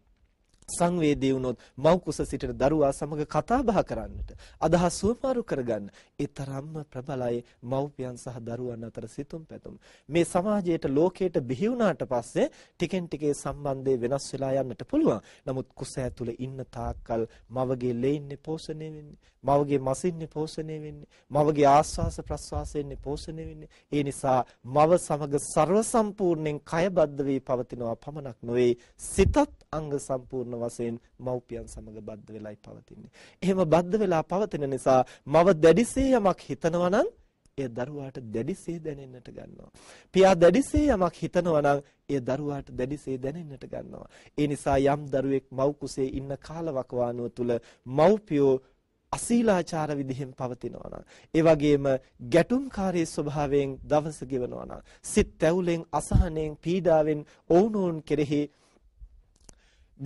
සංවේදී වුණොත් මව් කුස සිටින දරුවා සමග කතා බහ කරන්නට අදහස් හුවමාරු කරගන්න ඒ තරම්ම ප්‍රබලයි මව්පියන් සහ දරුවන් අතර සිතුම් පැතුම් මේ සමාජයට ලෝකයට බිහි වුණාට පස්සේ ටිකෙන් ටිකේ සම්බන්ධය වෙනස් වෙලා යන්නට පුළුවන් නමුත් කුස ඇතුලේ ඉන්න තාක්කල් මවගේ ලෙයින්නේ පෝෂණය වෙන්නේ මවගේ මසින්නේ පෝෂණය වෙන්නේ මවගේ ආස්වාස ප්‍රස්වාසයෙන්නේ පෝෂණය වෙන්නේ ඒ නිසා මව සමග ਸਰව සම්පූර්ණයෙන් කයබද්ධ වී පවතිනවා පමණක් නොවේ සිතත් අංග සම්පූර්ණ වශයෙන් මව්පියන් සමග බද්ධ වෙලයි පවතින්නේ. එහෙම බද්ධ වෙලා පවතින නිසා මව දැඩිසේ යමක් හිතනවා නම් ඒ දරුවාට දැඩිසේ දැනෙන්නට ගන්නවා. පියා දැඩිසේ යමක් හිතනවා නම් ඒ දරුවාට දැඩිසේ දැනෙන්නට ගන්නවා. ඒ නිසා යම් දරුවෙක් මව් කුසේ ඉන්න කාලවකවානුව තුල මව්පියෝ අශීලාචාර විදිහෙන් පවතිනවා නම් ඒ වගේම ගැටුම්කාරී ස්වභාවයෙන් දවස ගෙවනවා නම් සිත් තැවුලෙන් අසහනෙන් පීඩාවෙන් ඔවුනොවුන් කෙරෙහි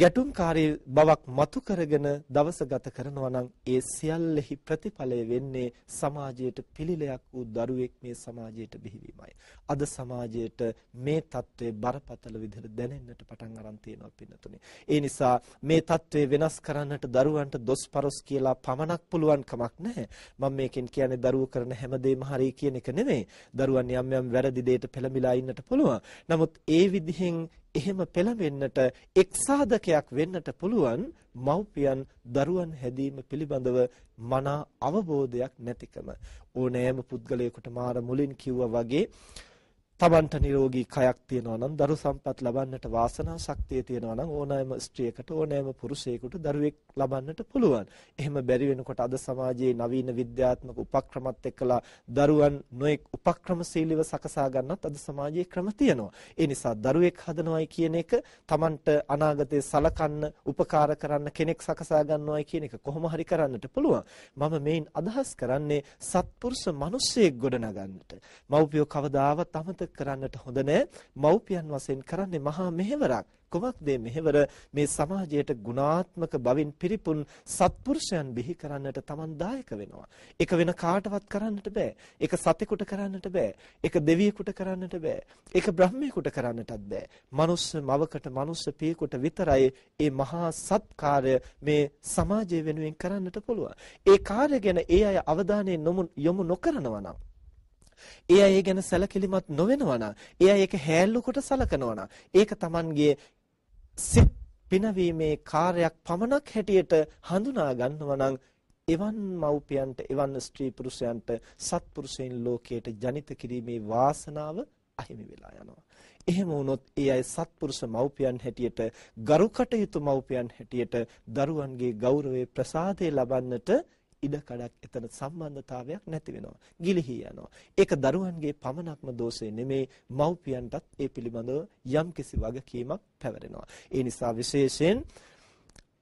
ගැටුම්කාරී බවක් මතු කරගෙන දවස ගත කරනවා නම් ඒ සියල්ලෙහි ප්‍රතිඵලය වෙන්නේ සමාජයට පිළිලයක් වූ දරුවෙක් මේ සමාජයට බිහිවීමයි. අද සමාජයට මේ తත්වයේ බරපතල විදිහට දැනෙන්නට පටන් අරන් තියෙනවා පින්නතුනේ. ඒ නිසා මේ తත්වයේ වෙනස් කරන්නට දරුවන්ට දොස්පරොස් කියලා පමණක් පුළුවන් කමක් නැහැ. මම මේකෙන් කියන්නේ දරුවෝ කරන හැමදේම හරි කියන එක නෙමෙයි. දරුවන් යම් යම් වැරදි දෙයට පෙළඹිලා ඉන්නට පුළුවන්. නමුත් ඒ විදිහෙන් එහෙම පෙළඹෙන්නට එක් සාධකයක් වෙන්නට පුළුවන් මව්පියන් දරුවන් හැදීම පිළිබඳව මනා අවබෝධයක් නැතිකම ඕනෑම පුද්ගලයෙකුට මාර මුලින් කිව්වා වගේ තමන්ට නිරෝගී කයක් තියෙනවා නම් දරු සම්පත් ලබන්නට වාසනා ශක්තිය තියෙනවා නම් ඕනෑම ස්ත්‍රියකට ඕනෑම පුරුෂයෙකුට දරුවෙක් ලබන්නට පුළුවන්. එහෙම බැරි වෙනකොට අද සමාජයේ නවීන විද්‍යාත්මක උපක්‍රමත් එක්කලා දරුවන් නොඑක් උපක්‍රමශීලීව සකසා ගන්නත් අද සමාජයේ ක්‍රම තියෙනවා. ඒ නිසා දරුවෙක් හදනවයි කියන එක තමන්ට අනාගතේ සලකන්න උපකාර කරන්න කෙනෙක් සකසා ගන්නවයි කියන එක කොහොම හරි කරන්නට පුළුවන්. මම මේන් අදහස් කරන්නේ සත්පුරුෂ මිනිසෙක් ගොඩනගන්නට. මව්පියෝ කවදාවත් අමතක කරන්නට හොඳ නැහැ. මව්පියන් වශයෙන් කරන්නේ මහා මෙහෙවරක්. කුමක්ද මෙහෙවර මේ සමාජයට ගුණාත්මක බවින් පිරිපුන් සත්පුරුෂයන් බිහි කරන්නට Taman දායක වෙනවා. ඒක වෙන කාටවත් කරන්නට බෑ. ඒක සතෙකුට කරන්නට බෑ. ඒක දෙවියෙකුට කරන්නට බෑ. ඒක බ්‍රහ්මයෙකුට කරන්නටත් බෑ. මනුස්ස මවකට මනුස්ස පියෙකුට විතරයි මේ මහා සත්කාරය මේ සමාජය වෙනුවෙන් කරන්නට පුළුවන්. ඒ කාර්ය ගැන ඒ අය අවධානය යොමු නොකරනවා නම් ඒ අය ගැන සැලකිලිමත් නොවෙනවා නම්, ඒ අය ඒක හැල්ලු කොට සලකනවා නම්, ඒක Tamanගේ සිත් පිනවීමේ කාර්යයක් පමණක් හැටියට හඳුනා ගන්නවා නම් එවන් මව්පියන්ට එවන් ස්ත්‍රී පුරුෂයන්ට සත්පුරුෂයන් ලෝකයට ජනිත කිරීමේ වාසනාව අහිමි වෙලා යනවා. එහෙම වුණොත් ඒ අය සත්පුරුෂ මව්පියන් හැටියට ගරු කටයුතු මව්පියන් හැටියට දරුවන්ගේ ගෞරවයේ ප්‍රසාදය ලබන්නට ඉඩ කඩක් එතන සම්බන්ධතාවයක් නැති වෙනවා. ගිලිහි යනවා. ඒක දරුවන්ගේ පමණක්ම දෝෂය නෙමේ මව්පියන්ටත් ඒ පිළිබඳව යම්කිසි වගකීමක් පැවරෙනවා. ඒ නිසා විශේෂයෙන්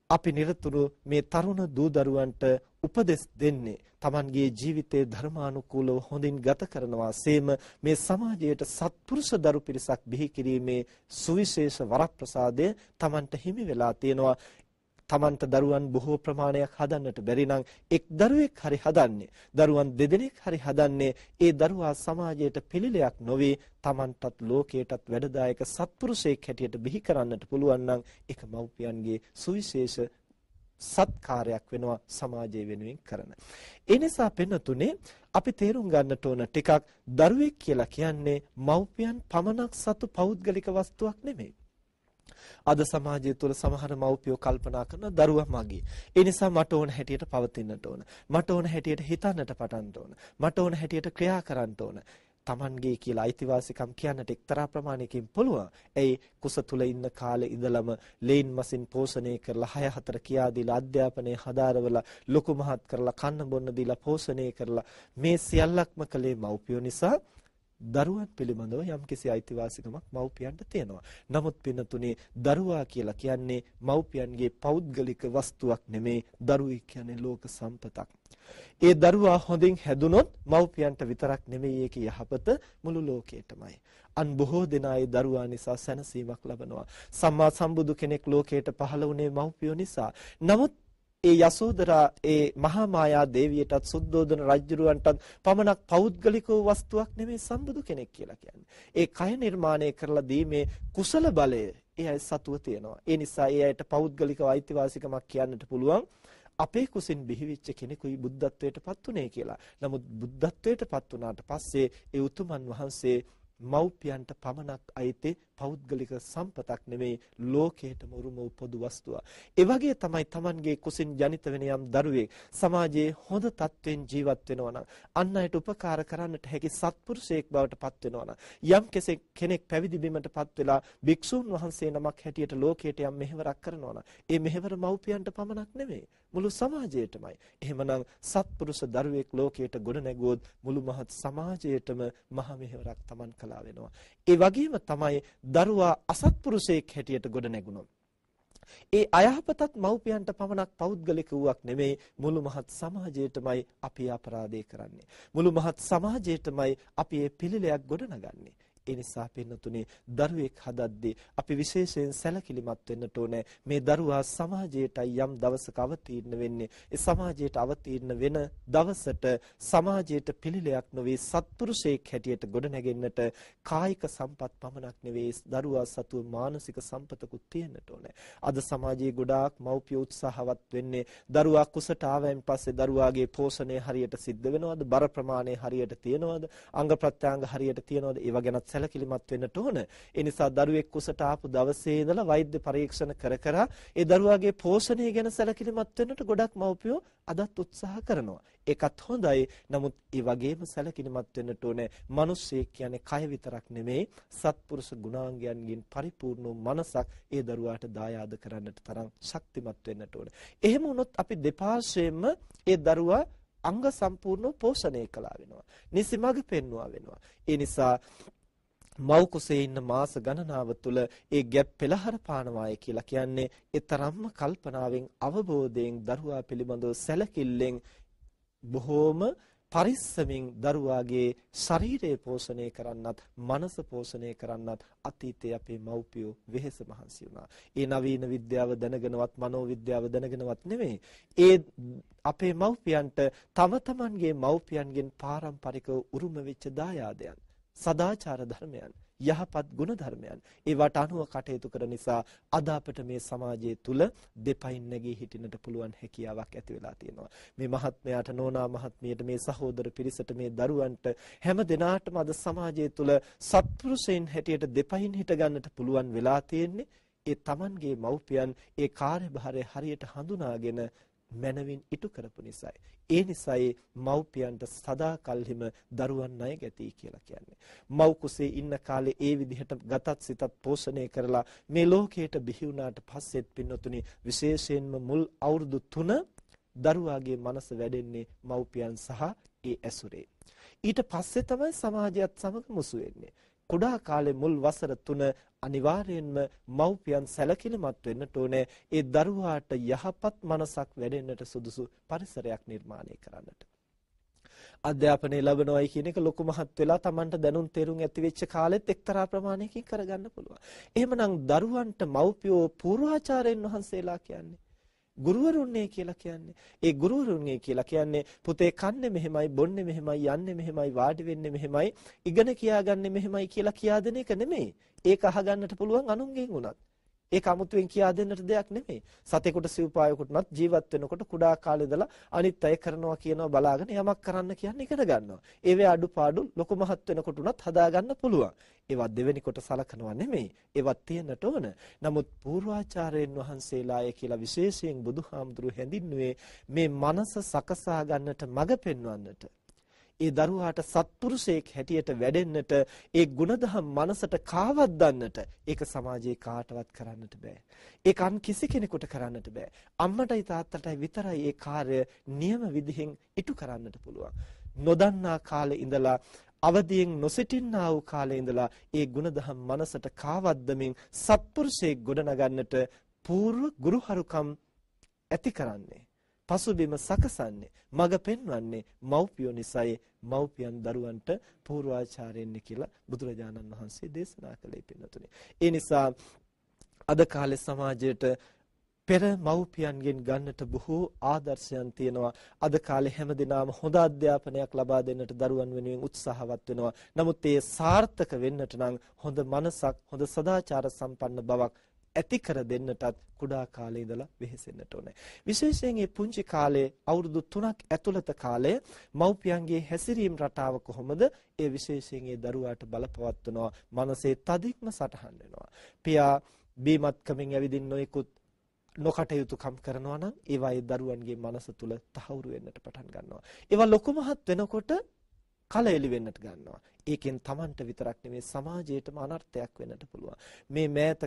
අපි নিরතුරු මේ තරුණ දූ දරුවන්ට උපදෙස් දෙන්නේ Tamanගේ ජීවිතයේ ධර්මානුකූලව හොඳින් ගත කරනවා සේම මේ සමාජයට සත්පුරුෂ දරු පිරිසක් බිහි කිරීමේ සුවිශේෂ වරප්‍රසාදය Tamanට හිමි වෙලා තියෙනවා Tamanට දරුවන් බොහෝ ප්‍රමාණයක් හදන්නට බැරි නම් එක් දරුවෙක් හරි හදන්නේ. දරුවන් දෙදෙනෙක් හරි හදන්නේ ඒ දරුවා සමාජයට පිළිලයක් නොවේ Tamanටත් ලෝකයටත් වැඩදායක සත්පුරුෂයෙක් හැටියට බිහි කරන්නට පුළුවන් නම් ඒක මව්පියන්ගේ සුවිශේෂ සත්කාරයක් වෙනවා සමාජය වෙනුවෙන් කරන. ඒ නිසා පෙන්නතුනේ අපි තේරුම් ගන්නට ඕන ටිකක් දරුවෙක් කියලා කියන්නේ මව්පියන් පමණක් සතු පෞද්ගලික වස්තුවක් නෙමෙයි. අද සමාජය තුළ සමහර මව්පියෝ කල්පනා කරන දරුවා මගේ. ඒ නිසා මට ඕන හැටියට පවතින්නට ඕන. මට ඕන හැටියට හිතන්නට පටන්ට ඕන. මට ඕන හැටියට ක්‍රියා කරන්නට ඕන. Tamanගේ කියලා අයිතිවාසිකම් කියන්නට එක්තරා ප්‍රමාණයකින් පුළුවන්. ඒ කුස තුල ඉන්න කාලේ ඉඳලම ලේන් මසින් පෝෂණය කරලා 6 4 කියා දීලා අධ්‍යාපනයේ හදාරවලා ලොකු මහත් කරලා කන්න බොන්න දීලා පෝෂණය කරලා මේ සියල්ලක්ම කලේ මව්පියෝ නිසා දරුවන් පිළිබඳව යම්කිසි අයිතිවාසිකමක් මව්පියන්ට තියෙනවා. නමුත් පින්නතුනේ දරුවා කියලා කියන්නේ මව්පියන්ගේ පෞද්ගලික වස්තුවක් නෙමේ. දරුවෙක් කියන්නේ ලෝක සම්පතක්. ඒ දරුවා හොඳින් හැදුනොත් මව්පියන්ට විතරක් නෙමෙයි ඒකේ යහපත මුළු ලෝකයටමයි. අන් බොහෝ දෙනා ඒ දරුවා නිසා සැනසීමක් ලබනවා. සම්මා සම්බුදු කෙනෙක් ලෝකයට පහළ වුණේ මව්පියෝ නිසා. නමුත් ඒ යසෝදරා ඒ මහා මායා දේවියටත් සුද්ධෝදන රජුරවන්ටත් පමණක් පෞද්ගලික වස්තුවක් නෙමෙයි සම්බුදු කෙනෙක් කියලා කියන්නේ. ඒ කය නිර්මාණය කරලා දීමේ කුසල බලය ඒ අය සතුව තියෙනවා. ඒ නිසා ඒ අයට පෞද්ගලික අයිතිවාසිකමක් කියන්නට පුළුවන්. අපේ කුසින් බිහිවෙච්ච කෙනෙකුයි බුද්ධත්වයට පත් උනේ කියලා. නමුත් බුද්ධත්වයට පත් වුණාට පස්සේ ඒ උතුමන් වහන්සේ මව්පියන්ට පමණක් අයිති පෞද්ගලික සම්පතක් නෙමෙයි ලෝකයටම උරුම වූ පොදු වස්තුවක්. ඒ වගේ තමයි Tamanගේ කුසින් ජනිත වෙන යම් දරුවෙක් සමාජයේ හොඳ තත්වෙන් ජීවත් වෙනවා නම් අන් අයට උපකාර කරන්නට හැකි සත්පුරුෂයෙක් බවට පත් වෙනවා නම් යම් කෙසේ කෙනෙක් පැවිදි බිමටපත් වෙලා භික්ෂුන් වහන්සේ නමක් හැටියට ලෝකයට යම් මෙහෙවරක් කරනවා නම් ඒ මෙහෙවර මව්පියන්ට පමණක් නෙමෙයි මුළු සමාජයටමයි. එහෙමනම් සත්පුරුෂ දරුවෙක් ලෝකයට ගොඩ නැගුවොත් මුළු මහත් සමාජයටම මහ මෙහෙවරක් Taman කළා වෙලා වෙනවා. ඒ වගේම තමයි දරුවා අසත්පුරුෂයෙක් හැටියට ගොඩ නැගුණොත්. ඒ අයහපතත් මව්පියන්ට පමණක් පෞද්ගලික වූවක් නෙමෙයි මුළු මහත් සමාජයටමයි අපි අපරාධය කරන්නේ. මුළු මහත් සමාජයටමයි අපි මේ පිළිලයක් ගොඩනගන්නේ. ඒ නිසා පින්නතුනේ දරුවෙක් හදද්දී අපි විශේෂයෙන් සැලකිලිමත් වෙන්නට ඕනේ. මේ දරුවා සමාජයටයි යම් දවසක අවතීර්ණ වෙන්නේ. ඒ සමාජයට අවතීර්ණ වෙන දවසට සමාජයට පිළිලයක් නොවේ සත්පුරුෂයෙක් හැටියට ගොඩනැගෙන්නට කායික සම්පත් පමණක් නෙවෙයි දරුවා සතුව මානසික සම්පතකුත් තියෙන්නට ඕනේ. අද සමාජයේ ගොඩාක් මව්පිය උත්සාහවත් වෙන්නේ දරුවා කුසට ආවයින් පස්සේ දරුවාගේ පෝෂණය හරියට සිද්ධ වෙනවද? බර ප්‍රමාණය හරියට තියෙනවද? අංග ප්‍රත්‍යංග හරියට තියෙනවද? ඒව ගැනත් සැලකිලිමත් වෙන්නට ඕන. ඒ නිසා දරුවෙක් කුසට ආපු දවසේ ඉඳලා වෛද්‍ය පරීක්ෂණ කර කර ඒ දරුවාගේ පෝෂණය ගැන සැලකිලිමත් වෙන්නට ගොඩක් මව්පියෝ අදත් උත්සාහ කරනවා. ඒකත් හොඳයි. නමුත් ඒ වගේම සැලකිලිමත් වෙන්නට ඕනේ. මිනිස්සෙක් කියන්නේ කය විතරක් නෙමෙයි සත්පුරුෂ ගුණාංගයන්ගෙන් පරිපූර්ණ මනසක් ඒ දරුවාට දායාද කරන්නට තරම් ශක්තිමත් වෙන්නට ඕනේ. එහෙම වුණොත් අපි දෙපාර්ශ්වයෙන්ම ඒ දරුවා අංග සම්පූර්ණව පෝෂණය කළා වෙනවා. නිසිමඟ පෙන්වුවා වෙනවා. ඒ නිසා මව් කුසේ ඉන්න මාස ගණනාව තුළ ඒ ගැප් පෙළහර පානවාය කියලා කියන්නේ ඒ තරම්ම කල්පනාවෙන් අවබෝධයෙන් දරුවා පිළිබඳව සැලකිල්ලෙන් බොහෝම පරිස්සමින් දරුවාගේ ශරීරය පෝෂණය කරන්නත් මනස පෝෂණය කරන්නත් අතීතයේ අපේ මව්පියෝ වෙහෙස මහන්සි වුණා. ඒ නවීන විද්‍යාව දැනගෙනවත් මනෝවිද්‍යාව දැනගෙනවත් නෙමෙයි. ඒ අපේ මව්පියන්ට තම තමන්ගේ මව්පියන්ගෙන් පාරම්පරිකව උරුම වෙච්ච දායාදයන් සදාචාර ධර්මයන් යහපත් ගුණ ධර්මයන් ඒවට අනුව කටයුතු කරන නිසා අද අපට මේ සමාජය තුල දෙපයින් නැගී හිටින්නට පුළුවන් හැකියාවක් ඇති වෙලා තියෙනවා මේ මහත්මයාට නෝනා මහත්මියට මේ සහෝදර පිරිසට මේ දරුවන්ට හැම දිනාටම අද සමාජය තුල සත්පුරුෂයන් හැටියට දෙපයින් හිට ගන්නට පුළුවන් වෙලා තියෙන්නේ ඒ Tamanගේ මව්පියන් ඒ කාර්යභාරය හරියට හඳුනාගෙන මනවින් ඉටු කරපු නිසායි. ඒ නිසායි මව්පියන්ට සදා කල්හිම දරුවන් ණය ගැති කියලා කියන්නේ. මව් කුසේ ඉන්න කාලේ ඒ විදිහට ගතත් සිතත් පෝෂණය කරලා මේ ලෝකයට බිහි වුණාට පස්සෙත් පින්නතුනි විශේෂයෙන්ම මුල් අවුරුදු 3 දරුවාගේ මනස වැඩෙන්නේ මව්පියන් සහ ඒ ඇසුරේ. ඊට පස්සේ තමයි සමාජයත් සමග මුසු වෙන්නේ. කුඩා කාලේ මුල් වසර 3 අනිවාර්යයෙන්ම මව්පියන් සැලකිලිමත් වෙන්නට ඕනේ ඒ දරුවාට යහපත් මනසක් වැඩෙන්නට සුදුසු පරිසරයක් නිර්මාණය කරන්නට. අධ්‍යාපනය ලැබනවයි කියන එක ලොකු මහත් වෙලා Tamanට දැනුම් තේරුම් ඇති වෙච්ච කාලෙත් එක්තරා ප්‍රමාණයකින් කරගන්න පුළුවන්. එහෙමනම් දරුවන්ට මව්පියෝ පූර්වාචාරයන් වහන්සේලා කියන්නේ ගුරුවරුන්නේ කියලා කියන්නේ. ඒ ගුරුවරුන්නේ කියලා කියන්නේ පුතේ කන්නේ මෙහෙමයි, බොන්නේ මෙහෙමයි, යන්නේ මෙහෙමයි, වාඩි වෙන්නේ මෙහෙමයි, ඉගෙන කියාගන්නේ මෙහෙමයි කියලා කියාදෙන එක නෙමෙයි. ඒක අහගන්නට පුළුවන් අනුන්ගෙන් උනත්. ඒක 아무තුවෙන් කියා දෙන්නට දෙයක් නෙමෙයි. සතෙකුට සිව්පායෙකුටවත් ජීවත් වෙනකොට කුඩා කාලේ ඉඳලා අනිත් අය කරනවා කියනවා බලාගෙන යමක් කරන්න කියන්නේ ඉගෙන ගන්නවා. ඒවේ අඩුපාඩු ලොකු මහත් වෙනකොට උනත් හදා ගන්න පුළුවන්. ඒවා දෙවෙනි කොට සලකනවා නෙමෙයි. ඒවා තියන්නට ඕන. නමුත් පූර්වාචාර්යයන් වහන්සේලාය කියලා විශේෂයෙන් බුදුහාමුදුරු හැඳින්නුවේ මේ මනස සකසා ගන්නට මඟ පෙන්වන්නට. ඒ දරුවාට සත්පුරුෂයෙක් හැටියට වැඩෙන්නට ඒ ගුණධම් මනසට කාවද්දන්නට ඒක සමාජයේ කාටවත් කරන්නට බෑ. ඒක අන් කිසි කෙනෙකුට කරන්නට බෑ. අම්මටයි තාත්තටයි විතරයි ඒ කාර්ය නියම විදිහෙන් ඉටු කරන්නට පුළුවන්. නොදන්නා කාලේ ඉඳලා අවදියෙන් නොසිටින්නා වූ කාලේ ඉඳලා ඒ ගුණධම් මනසට කාවද්දමින් සත්පුරුෂයෙක් ගොඩනගන්නට పూర్ව ගුරුහරුකම් ඇති කරන්නේ පසුබිම සකසන්නේ මග පෙන්වන්නේ මව්පියෝ නිසායි මව්පියන් දරුවන්ට පූර්වාචාරයෙන්නේ කියලා බුදුරජාණන් වහන්සේ දේශනා කළේ පින්නතුනේ. ඒ නිසා අද කාලේ සමාජයට පෙර මව්පියන්ගෙන් ගන්නට බොහෝ ආදර්ශයන් තියෙනවා. අද කාලේ හැමදෙනාම හොඳ අධ්‍යාපනයක් ලබා දෙන්නට දරුවන් වෙනුවෙන් උත්සාහවත් වෙනවා. නමුත් ඒ සාර්ථක වෙන්නට නම් හොඳ මනසක්, හොඳ සදාචාර සම්පන්න බවක් ඇති කර දෙන්නටත් කුඩා කාලේ ඉඳලා වෙහෙසෙන්නට ඕනේ. විශේෂයෙන් මේ පුංචි කාලේ අවුරුදු 3ක් ඇතුළත කාලය මව්පියන්ගේ හැසිරීම් රටාව කොහොමද? ඒ විශේෂයෙන් ඒ දරුවාට බලපවත්වනවා. මනසේ තදික්ම සටහන් වෙනවා. පියා බීමත්කමින් ඇවිදින් නොයෙකුත් නොකටයුතුකම් කරනවා නම් ඒවා ඒ දරුවන්ගේ මනස තුල තහවුරු වෙන්නට පටන් ගන්නවා. ඒවා ලොකු මහත් වෙනකොට කලෙලි වෙන්නට ගන්නවා. ඒකෙන් Tamanට විතරක් නෙමෙයි සමාජයටම අනර්ථයක් වෙන්නට පුළුවන්. මේ මෑත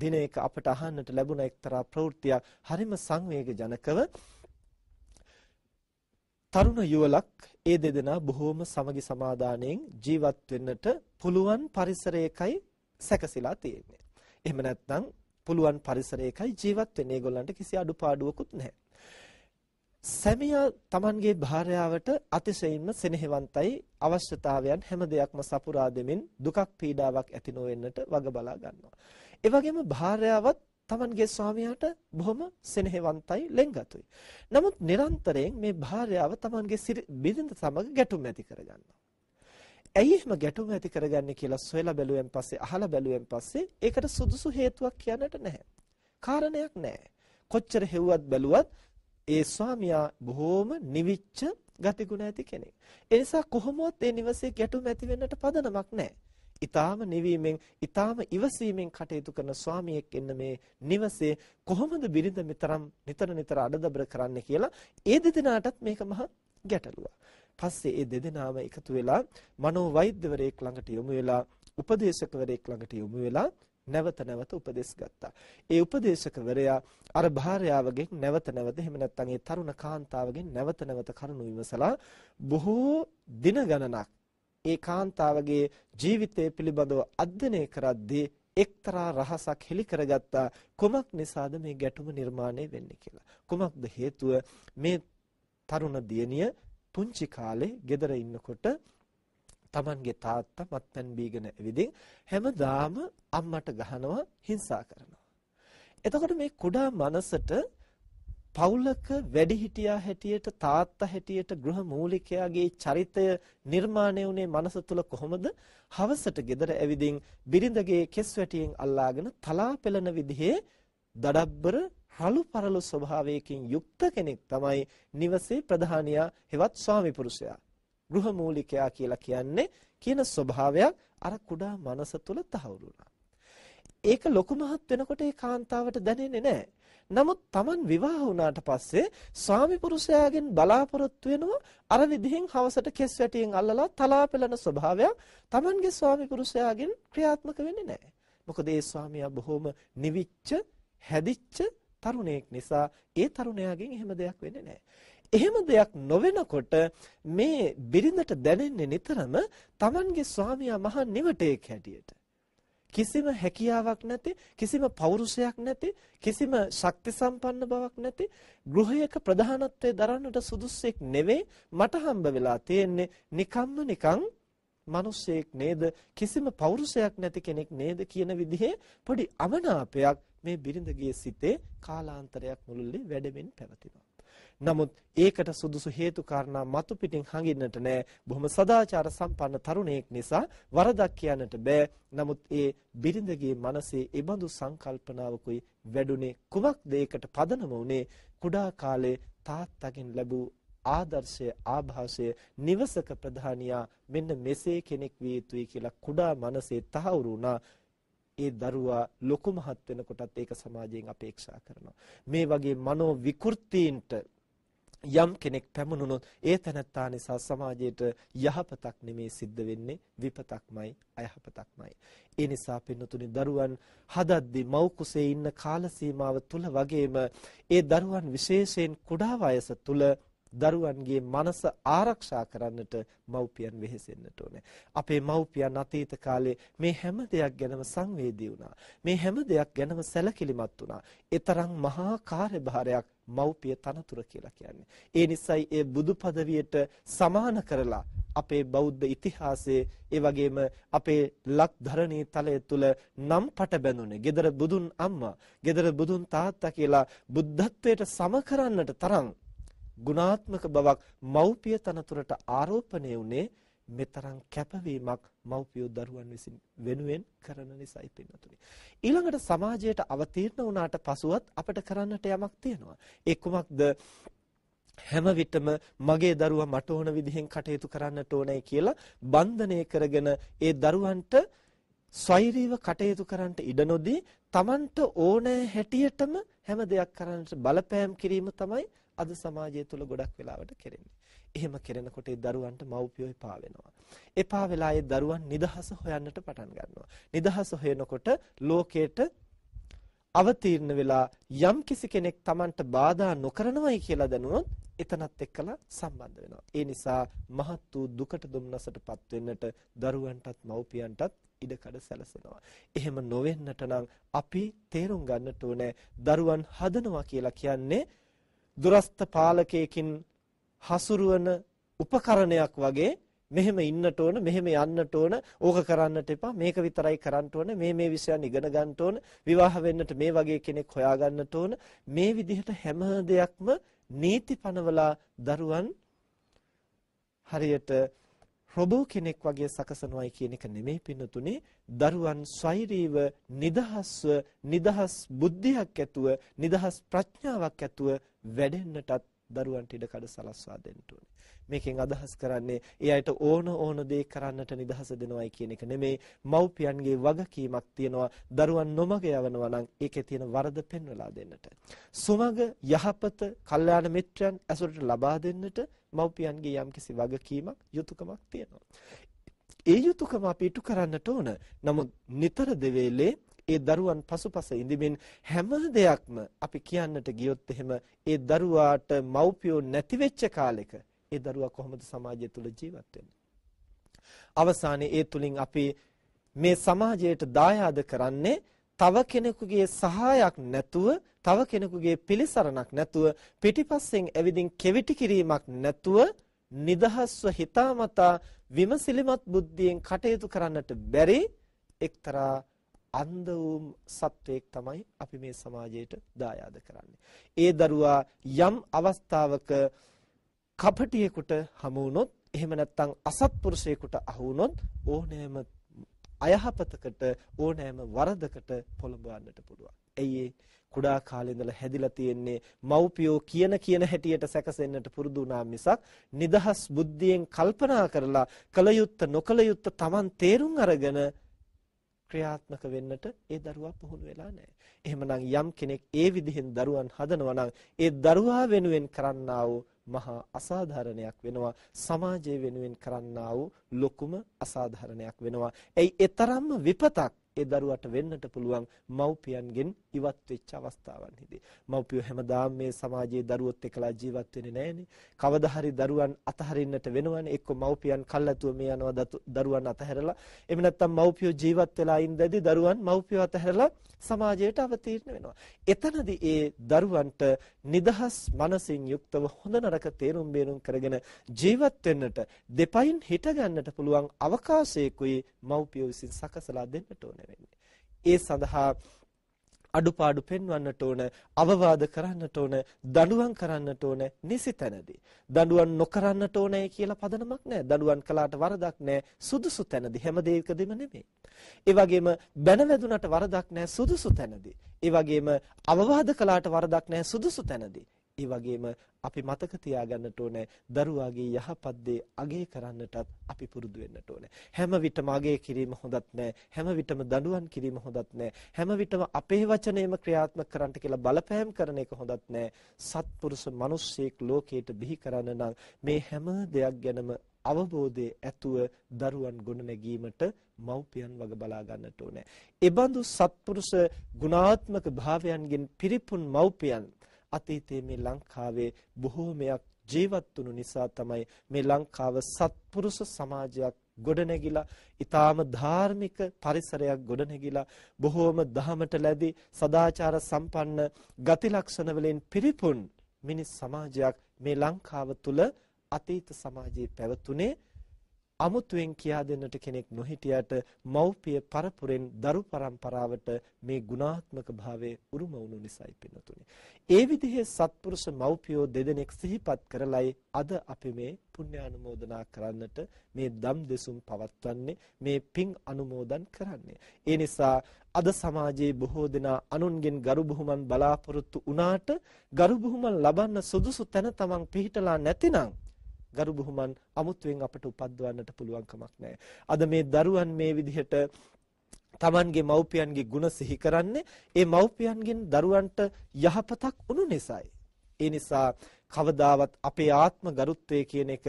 දිනයක අපට අහන්නට ලැබුණ එක්තරා ප්‍රවෘත්තියක් හරිම සංවේගජනකව තරුණ යුවලක් ඒ දෙදෙනා බොහෝම සමගි සමාදානයෙන් ජීවත් වෙන්නට පුළුවන් පරිසරයකයි සැකසීලා තියෙන්නේ. එහෙම නැත්නම් පුළුවන් පරිසරයකයි ජීවත් වෙන්නේ. ඒගොල්ලන්ට කිසි අඩුපාඩුවකුත් නැහැ. සැමියා Tamanගේ භාර්යාවට අතිශයින්ම සෙනෙහවන්තයි අවශ්‍යතාවයන් හැම දෙයක්ම සපුරා දෙමින් දුකක් පීඩාවක් ඇති නොවෙන්නට වග බලා ගන්නවා. ඒ වගේම භාර්යාවත් Tamanගේ ස්වාමියාට බොහොම සෙනෙහවන්තයි ලෙන්ගතුයි. නමුත් නිරන්තරයෙන් මේ භාර්යාව Tamanගේ බිරිඳ සමග ගැටුම් ඇති කරගන්නවා. ඇයි එහෙම ගැටුම් ඇති කරගන්නේ කියලා සොයලා බැලුවෙන් පස්සේ අහලා බැලුවෙන් පස්සේ ඒකට සුදුසු හේතුවක් කියන්නට නැහැ. කාරණයක් නැහැ. කොච්චර හෙව්වත් බැලුවත් ඒ ස්වාමියා බොහොම නිවිච්ච ගතිගුණ ඇති කෙනෙක්. ඒ නිසා කොහොමවත් ඒ නිවසේ ගැටුම් ඇති වෙන්නට පදනමක් නැහැ. ඊටාම නිවීමෙන් ඊටාම ඉවසීමෙන් කටයුතු කරන ස්වාමියෙක් එන්න මේ නිවසේ කොහොමද බිරිඳ මෙතරම් නිතර නිතර අඩදබර කරන්නේ කියලා ඒ දෙදෙනාටත් මේක මහා ගැටලුවක්. පස්සේ ඒ දෙදෙනාම එකතු වෙලා මනෝ වෛද්‍යවරයෙක් ළඟට යොමු වෙලා උපදේශකවරයෙක් ළඟට යොමු වෙලා නැවත නැවත උපදෙස් ගත්තා. ඒ උපදේශකවරයා අර භාර්යාවගෙන් නැවත නැවත එහෙම නැත්නම් ඒ තරුණ කාන්තාවගෙන් නැවත නැවත කරුණු විමසලා බොහෝ දින ගණනක් ඒ කාන්තාවගේ ජීවිතය පිළිබඳව අධ්‍යයනය කරද්දී එක්තරා රහසක් හෙලි කරගත්තා කොමක් නිසාද මේ ගැටුම නිර්මාණය වෙන්නේ කියලා. කොමක්ද හේතුව මේ තරුණ දියණිය පුංචි කාලේ ගෙදර ඉන්නකොට Tamanගේ තාත්තා මත්පැන් බීගෙන එවිදින් හැමදාම අම්මට ගහනවා හිංසා කරනවා. එතකොට මේ කුඩා මනසට පවුලක වැඩිහිටියා හැටියට තාත්තා හැටියට ගෘහ මූලිකයාගේ චරිතය නිර්මාණය වුණේ මනස තුල කොහොමද? හවසට ගෙදර ඇවිදින් බිරිඳගේ කෙස් වැටියෙන් අල්ලාගෙන තලා පෙළන විදිහේ දඩබ්බර රළු පරළු ස්වභාවයකින් යුක්ත කෙනෙක් තමයි නිවසේ ප්‍රධානියා හෙවත් ස්වාමි පුරුෂයා. ගෘහ මූලිකයා කියලා කියන්නේ කියන ස්වභාවයක් අර කුඩා මනස තුල තහවුරු වුණා. ඒක ලොකු මහත් වෙනකොට ඒ කාන්තාවට දැනෙන්නේ නැහැ. නමුත් Taman විවාහ වුණාට පස්සේ ස්වාමි පුරුෂයාගෙන් බලාපොරොත්තු වෙනවා අර විදිහෙන් හවසට කෙස් වැටියෙන් අල්ලලා තලා පෙළන ස්වභාවයක් Tamanගේ ස්වාමි පුරුෂයාගෙන් ක්‍රියාත්මක වෙන්නේ නැහැ. මොකද ඒ ස්වාමියා බොහොම නිවිච්ච, හැදිච්ච තරුණයෙක් නිසා ඒ තරුණයාගෙන් එහෙම දෙයක් වෙන්නේ නැහැ. එහෙම දෙයක් නොවෙනකොට මේ බිරිඳට දැනෙන්නේ නිතරම Tamanගේ ස්වාමියා මහා නිවටේක් හැටියට. කිසිම හැකියාවක් නැති කිසිම පෞරුෂයක් නැති කිසිම ශක්ති සම්පන්න බවක් නැති ගෘහයක ප්‍රධානත්වයේ දරන්නට සුදුස්සෙක් නෙවෙයි මට හම්බ වෙලා තියෙන්නේ නිකම්ම නිකං මිනිස්සෙක් නේද කිසිම පෞරුෂයක් නැති කෙනෙක් නේද කියන විදිහේ පොඩි අමනාපයක් මේ බිරිඳගේ සිතේ කාලාන්තරයක් මුළුල්ලේ වැඩෙමින් පැවතිනවා නමුත් ඒකට සුදුසු හේතු කාරණා මතු පිටින් හඟින්නට නෑ. බොහොම සදාචාර සම්පන්න තරුණයෙක් නිසා වරදක් කියන්නට බෑ. නමුත් ඒ බිරිඳගේ මනසේ ඒබඳු සංකල්පනාවකුයි වැඩුණේ කුමක්ද ඒකට පදනම වුණේ කුඩා කාලේ තාත්තගෙන් ලැබූ ආදර්ශය ආభాසය නිවසක ප්‍රධානියා මෙන්න මෙසේ කෙනෙක් විය යුතුයි කියලා කුඩා මනසේ තහවුරු වුණා ඒ දරුවා ලොකු මහත් වෙනකොටත් ඒක සමාජයෙන් අපේක්ෂා කරනවා මේ වගේ මනෝ විකෘතීන්ට යම් කෙනෙක් පැමුණුනොත් ඒ තැනත්තා නිසා සමාජයට යහපතක් නෙමේ සිද්ධ වෙන්නේ විපතක්මයි අයහපතක්මයි. ඒ නිසා පින්නතුනි දරුවන් හදද්දී මව් කුසේ ඉන්න කාල සීමාව තුල වගේම ඒ දරුවන් විශේෂයෙන් කුඩා වයස තුල දරුවන්ගේ මනස ආරක්ෂා කරන්නට මව්පියන් වෙහෙසෙන්නට ඕනේ. අපේ මව්පියන් අතීත කාලේ මේ හැම දෙයක් ගැනම සංවේදී වුණා. මේ හැම දෙයක් ගැනම සැලකිලිමත් වුණා. ඒතරම් මහා කාර්යභාරයක් මව්පිය තනතුර කියලා කියන්නේ. ඒ නිසායි ඒ බුදු පදවියට සමාන කරලා අපේ බෞද්ධ ඉතිහාසයේ ඒ වගේම අපේ ලක්ධරණී තලය තුල නම් පට බැඳුනේ. gedara budun amma, gedara budun තාත්තා කියලා බුද්ධත්වයට සම කරන්නට තරම් ගුණාත්මක බවක් මව්පිය තනතුරට ආරෝපණය වුණේ මෙතරම් කැපවීමක් මව්පියෝ දරුවන් විසින් වෙනුවෙන් කරන නිසායි පින්නතුනි. ඊළඟට සමාජයට අවතීර්ණ වුණාට පසුවත් අපිට කරන්නට යමක් තියෙනවා. ඒ කුමක්ද? හැම විටම මගේ දරුවා මට ඕන විදිහෙන් කටයුතු කරන්නට ඕනේ කියලා බන්ධනය කරගෙන ඒ දරුවන්ට ස්වෛරීව කටයුතු කරන්නට ඉඩ නොදී Tamanට ඕනෑ හැටියටම හැම දෙයක් කරන්නට බලපෑම් කිරීම තමයි අද සමාජය තුල ගොඩක් වෙලාවට කෙරෙන්නේ. එහෙම කෙරෙනකොට ඒ දරුවන්ට මව්පියෝ එපා වෙනවා. එපා වෙලා ඒ දරුවන් නිදහස හොයන්නට පටන් ගන්නවා. නිදහස හොයනකොට ලෝකයට අවතීර්ණ වෙලා යම් කිසි කෙනෙක් Tamanට බාධා නොකරනවයි කියලා දැනුනොත් එතනත් එක්කලා සම්බන්ධ වෙනවා. ඒ නිසා මහත් වූ දුකට දුම්නසටපත් වෙන්නට දරුවන්ටත් මව්පියන්ටත් ඉඩකඩ සැලසෙනවා. එහෙම නොවෙන්නට නම් අපි තේරුම් ගන්නට ඕනේ දරුවන් හදනවා කියලා කියන්නේ දුරස්ත පාලකයකින් හසුරුවන උපකරණයක් වගේ මෙහෙම ඉන්නට ඕන මෙහෙම යන්නට ඕන ඕක කරන්නට එපා මේක විතරයි කරන්න ඕන මේ මේ විෂයන් ඉගෙන ගන්නට ඕන විවාහ වෙන්නට මේ වගේ කෙනෙක් හොයා ගන්නට ඕන මේ විදිහට හැම දෙයක්ම නීති පනවලා දරුවන් හරියට රොබෝ කෙනෙක් වගේ සකසනවායි කියන එක නෙමෙයි පින්නතුනේ දරුවන් ස්වෛරීව නිදහස්ව නිදහස් බුද්ධියක් ඇතුව නිදහස් ප්‍රඥාවක් ඇතුව වැඩෙන්නටත් දරුවන්ට ඉඩ කඩ සලස්වා දෙන්න ඕනේ. මේකෙන් අදහස් කරන්නේ ඒ අයට ඕන ඕන දේ කරන්නට නිදහස දෙනවයි කියන එක නෙමෙයි. මව්පියන්ගේ වගකීමක් තියෙනවා. දරුවන් නොමග යවනවා නම් ඒකේ තියෙන වරද පෙන්වලා දෙන්නට. සුමග යහපත, කල්යාණ මිත්‍රයන් ඇසුරට ලබා දෙන්නට මව්පියන්ගේ යම්කිසි වගකීමක්, යුතුයකමක් තියෙනවා. ඒ යුතුයකම අපි ඉටු කරන්නට ඕන. නමුත් නිතර දෙවේලේ ඒ දරුවන් පසුපස ඉඳිමින් හැම දෙයක්ම අපි කියන්නට ගියොත් එහෙම ඒ දරුවාට මව්පියෝ නැති වෙච්ච කාලෙක ඒ දරුවා කොහොමද සමාජය තුල ජීවත් අවසානයේ ඒ තුලින් අපි මේ සමාජයට දායාද කරන්නේ තව කෙනෙකුගේ සහායක් නැතුව තව කෙනෙකුගේ පිළිසරණක් නැතුව පිටිපස්සෙන් ඇවිදින් කෙවිටි කිරීමක් නැතුව නිදහස්ව හිතාමතා විමසිලිමත් බුද්ධියෙන් කටයුතු කරන්නට බැරි එක්තරා අන්ධ වූම් සත්වයක් තමයි අපි මේ සමාජයට දායාද කරන්නේ. ඒ දරුවා යම් අවස්ථාවක කපටියෙකුට හමු වුණොත් එහෙම නැත්නම් අසත්පුරුෂයෙකුට අහු වුණොත් ඕනෑම අයහපතකට ඕනෑම වරදකට පොළඹවන්නට පුළුවන්. එයි කුඩා කාලේ ඉඳලා හැදිලා තියෙන්නේ මව්පියෝ කියන කියන හැටියට සැකසෙන්නට පුරුදු වුණා මිසක් නිදහස් බුද්ධියෙන් කල්පනා කරලා කලයුත්ත නොකලයුත්ත Taman තේරුම් අරගෙන ක්‍රියාත්මක වෙන්නට ඒ දරුවා පුහුණු වෙලා නැහැ. එහෙමනම් යම් කෙනෙක් ඒ විදිහෙන් දරුවන් හදනවා නම් ඒ දරුවා වෙනුවෙන් කරන්නා වූ මහා අසාධාරණයක් වෙනවා. සමාජය වෙනුවෙන් කරන්නා වූ ලොකුම අසාධාරණයක් වෙනවා. එයි ඒතරම්ම විපතක් ඒ දරුවාට වෙන්නට පුළුවන් මව්පියන්ගෙන් ඉවත් වෙච්ච අවස්ථාවන්හිදී. මව්පියෝ හැමදාම මේ සමාජයේ දරුවොත් එකලා ජීවත් වෙන්නේ නැහනේ. කවදා හරි දරුවන් අතහරින්නට වෙනවනේ. එක්ක මව්පියන් කල්ැතුව මේ යනවා දරුවන් අතහැරලා. එහෙම නැත්නම් මව්පියෝ ජීවත් වෙලා ඉඳදී දරුවන් මව්පියෝ අතහැරලා සමාජයට අවතීර්ණ වෙනවා. එතනදී ඒ දරුවන්ට නිදහස් මනසින් යුක්තව හොඳ නරක තේරුම් බේරුම් කරගෙන ජීවත් වෙන්නට දෙපයින් හිට ගන්නට පුළුවන් අවකාශයකුයි මව්පියෝ විසින් සකසලා දෙන්නට ඕනේ. වෙන්නේ. ඒ සඳහා අඩුපාඩු පෙන්වන්නට ඕන අවවාද කරන්නට ඕන දඬුවම් කරන්නට ඕන නිසි තැනදී දඬුවම් නොකරන්නට ඕනයි කියලා පදනමක් නැහැ දඬුවම් කළාට වරදක් නැහැ සුදුසු තැනදී හැම දෙයකදීම නෙමෙයි ඒ වගේම බැනවැදුනට වරදක් නැහැ සුදුසු තැනදී ඒ වගේම අවවාද කළාට වරදක් නැහැ සුදුසු තැනදී ඒ වගේම අපි මතක තියාගන්නට ඕනේ දරුවාගේ යහපත් දේ අගය කරන්නටත් අපි පුරුදු වෙන්නට ඕනේ. හැම විටම අගය කිරීම හොඳත් නෑ. හැම විටම දඬුවම් කිරීම හොඳත් නෑ. හැම විටම අපේ වචනයම ක්‍රියාත්මක කරන්නට කියලා බලපෑම් කරන එක හොඳත් නෑ. සත්පුරුෂ මිනිස්සෙක් ලෝකයට බිහි කරන්න නම් මේ හැම දෙයක් ගැනම අවබෝධයේ ඇතුව දරුවන් ගොඩ නැගීමට මව්පියන් වග බලා ගන්නට ඕනේ. ඒබඳු සත්පුරුෂ ගුණාත්මක භාවයන්ගෙන් පිරිපුන් මව්පියන් අතීතයේ මේ ලංකාවේ බොහෝමයක් ජීවත් වුණු නිසා තමයි මේ ලංකාව සත්පුරුෂ සමාජයක් ගොඩනැගිලා ඊටාම ධාර්මික පරිසරයක් ගොඩනැගිලා බොහෝම දහමට ලැබී සදාචාර සම්පන්න ගති ලක්ෂණ වලින් පිරිපුන් මිනිස් සමාජයක් මේ ලංකාව තුල අතීත සමාජයේ පැවතුනේ අමුතුවෙන් කියා දෙන්නට කෙනෙක් නොහිටියට මව්පිය පරපුරෙන් දරු පරම්පරාවට මේ ගුණාත්මක භාවය උරුම වුණු නිසායි පින්නතුනේ. ඒ විදිහේ සත්පුරුෂ මව්පියෝ දෙදෙනෙක් සිහිපත් කරලයි අද අපි මේ පුණ්‍යානුමෝදනා කරන්නට මේ දම් දෙසුම් පවත්වන්නේ මේ පින් අනුමෝදන් කරන්නේ. ඒ නිසා අද සමාජයේ බොහෝ දෙනා අනුන්ගෙන් ගරු බුහුමන් බලාපොරොත්තු වුණාට ගරු බුහුමන් ලබන්න සුදුසු තැන තමන් පිහිටලා නැතිනම් ගරු බුහුමන් අමුතුවෙන් අපට උපද්දවන්නට පුළුවන් කමක් අද මේ දරුවන් මේ විදිහට තමන්ගේ මව්පියන්ගේ ಗುಣ සිහි කරන්නේ ඒ මව්පියන්ගෙන් දරුවන්ට යහපතක් උණු නිසායි. ඒ නිසා කවදාවත් අපේ ආත්ම ගරුත්වය කියන එක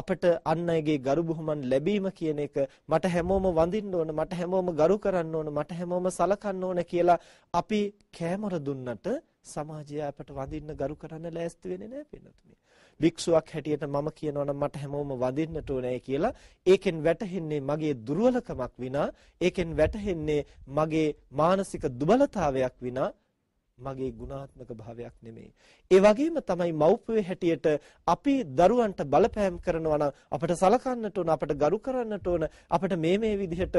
අපට අන් අයගේ ගරු බුහුමන් ලැබීම කියන එක මට හැමෝම වඳින්න ඕන මට හැමෝම ගරු කරන්න ඕන මට හැමෝම සලකන්න ඕන කියලා අපි කෑමර දුන්නට සමාජය අපට වඳින්න ගරු කරන්න ලෑස්ති වෙන්නේ නැහැ පින්නතුනේ. භික්ෂුවක් හැටියට මම කියනවා නම් මට හැමෝම වඳින්නට ඕනේ කියලා ඒකෙන් වැටහෙන්නේ මගේ දුර්වලකමක් විනා ඒකෙන් වැටහෙන්නේ මගේ මානසික දුබලතාවයක් විනා මගේ ගුණාත්මක භාවයක් නෙමෙයි. ඒ වගේම තමයි මව්පිය හැටියට අපි දරුවන්ට බලපෑම් කරනවා නම් අපට සලකන්නට ඕන, අපට ගරු කරන්නට ඕන, අපට මේ මේ විදිහට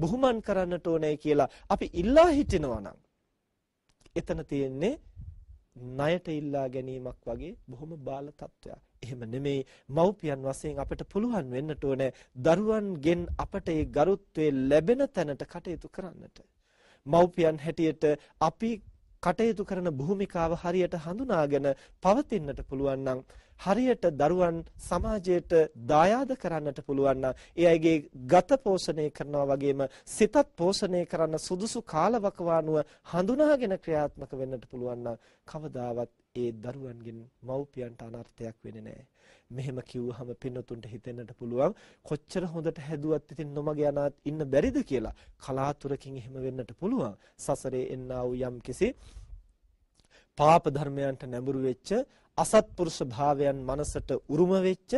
බුහුමන් කරන්නට ඕනේ කියලා අපි ඉල්ලා හිටිනවා නම් එතන තියෙන්නේ ණයට ඉල්ලා ගැනීමක් වගේ බොහොම බාල තත්වයක්. එහෙම නෙමෙයි මව්පියන් වශයෙන් අපිට පුළුවන් වෙන්නට ඕනේ දරුවන්ගෙන් අපට ඒ ගරුත්වය ලැබෙන තැනට කටයුතු කරන්නට. මව්පියන් හැටියට අපි කටයුතු කරන භූමිකාව හරියට හඳුනාගෙන පවතින්නට පුළුවන් නම් හරියට දරුවන් සමාජයට දායාද කරන්නට පුළුවන් නම් ඒ අයගේ ගත පෝෂණය කරනවා වගේම සිතත් පෝෂණය කරන්න සුදුසු කාලවකවානුව හඳුනාගෙන ක්‍රියාත්මක වෙන්නට පුළුවන් නම් කවදාවත් ඒ දරුවන්ගෙන් මව්පියන්ට අනර්ථයක් වෙන්නේ නැහැ. මෙහෙම කිව්වහම පින්නතුන්ට හිතෙන්නට පුළුවන් කොච්චර හොඳට හැදුවත් ඉතින් නොමග යනාත් ඉන්න බැරිද කියලා. කලාතුරකින් එහෙම වෙන්නට පුළුවන්. සසරේ එන්නා වූ යම්කිසි පාප ධර්මයන්ට නැඹුරු වෙච්ච අසත්පුරුෂ භාවයන් මනසට උරුම වෙච්ච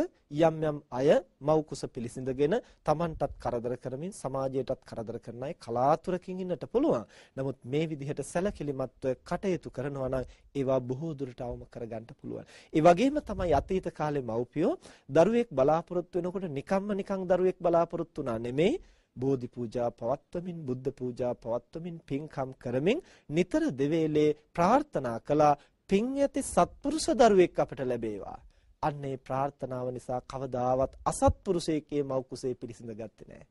යම් යම් අය මෞකුස පිළිසිඳගෙන Tamanටත් කරදර කරමින් සමාජයටත් කරදර කරන අය කලාතුරකින් ඉන්නට පුළුවන්. නමුත් මේ විදිහට සැලකිලිමත්ව කටයුතු කරනවා නම් ඒවා බොහෝ දුරට අවම කරගන්න පුළුවන්. ඒ වගේම තමයි අතීත කාලේ මව්පියෝ දරුවෙක් බලාපොරොත්තු වෙනකොට නිකම්ම නිකං දරුවෙක් බලාපොරොත්තු වුණා නෙමෙයි බෝධි පූජා පවත්වමින් බුද්ධ පූජා පවත්වමින් පින්කම් කරමින් නිතර දෙවේලේ ප්‍රාර්ථනා කළා පින් ඇති සත්පුරුෂ දරුවෙක් අපට ලැබේවා. අන්න ඒ ප්‍රාර්ථනාව නිසා කවදාවත් අසත්පුරුෂයෙක්ගේ මව් කුසේ පිළිසිඳ ගත්තේ නැහැ.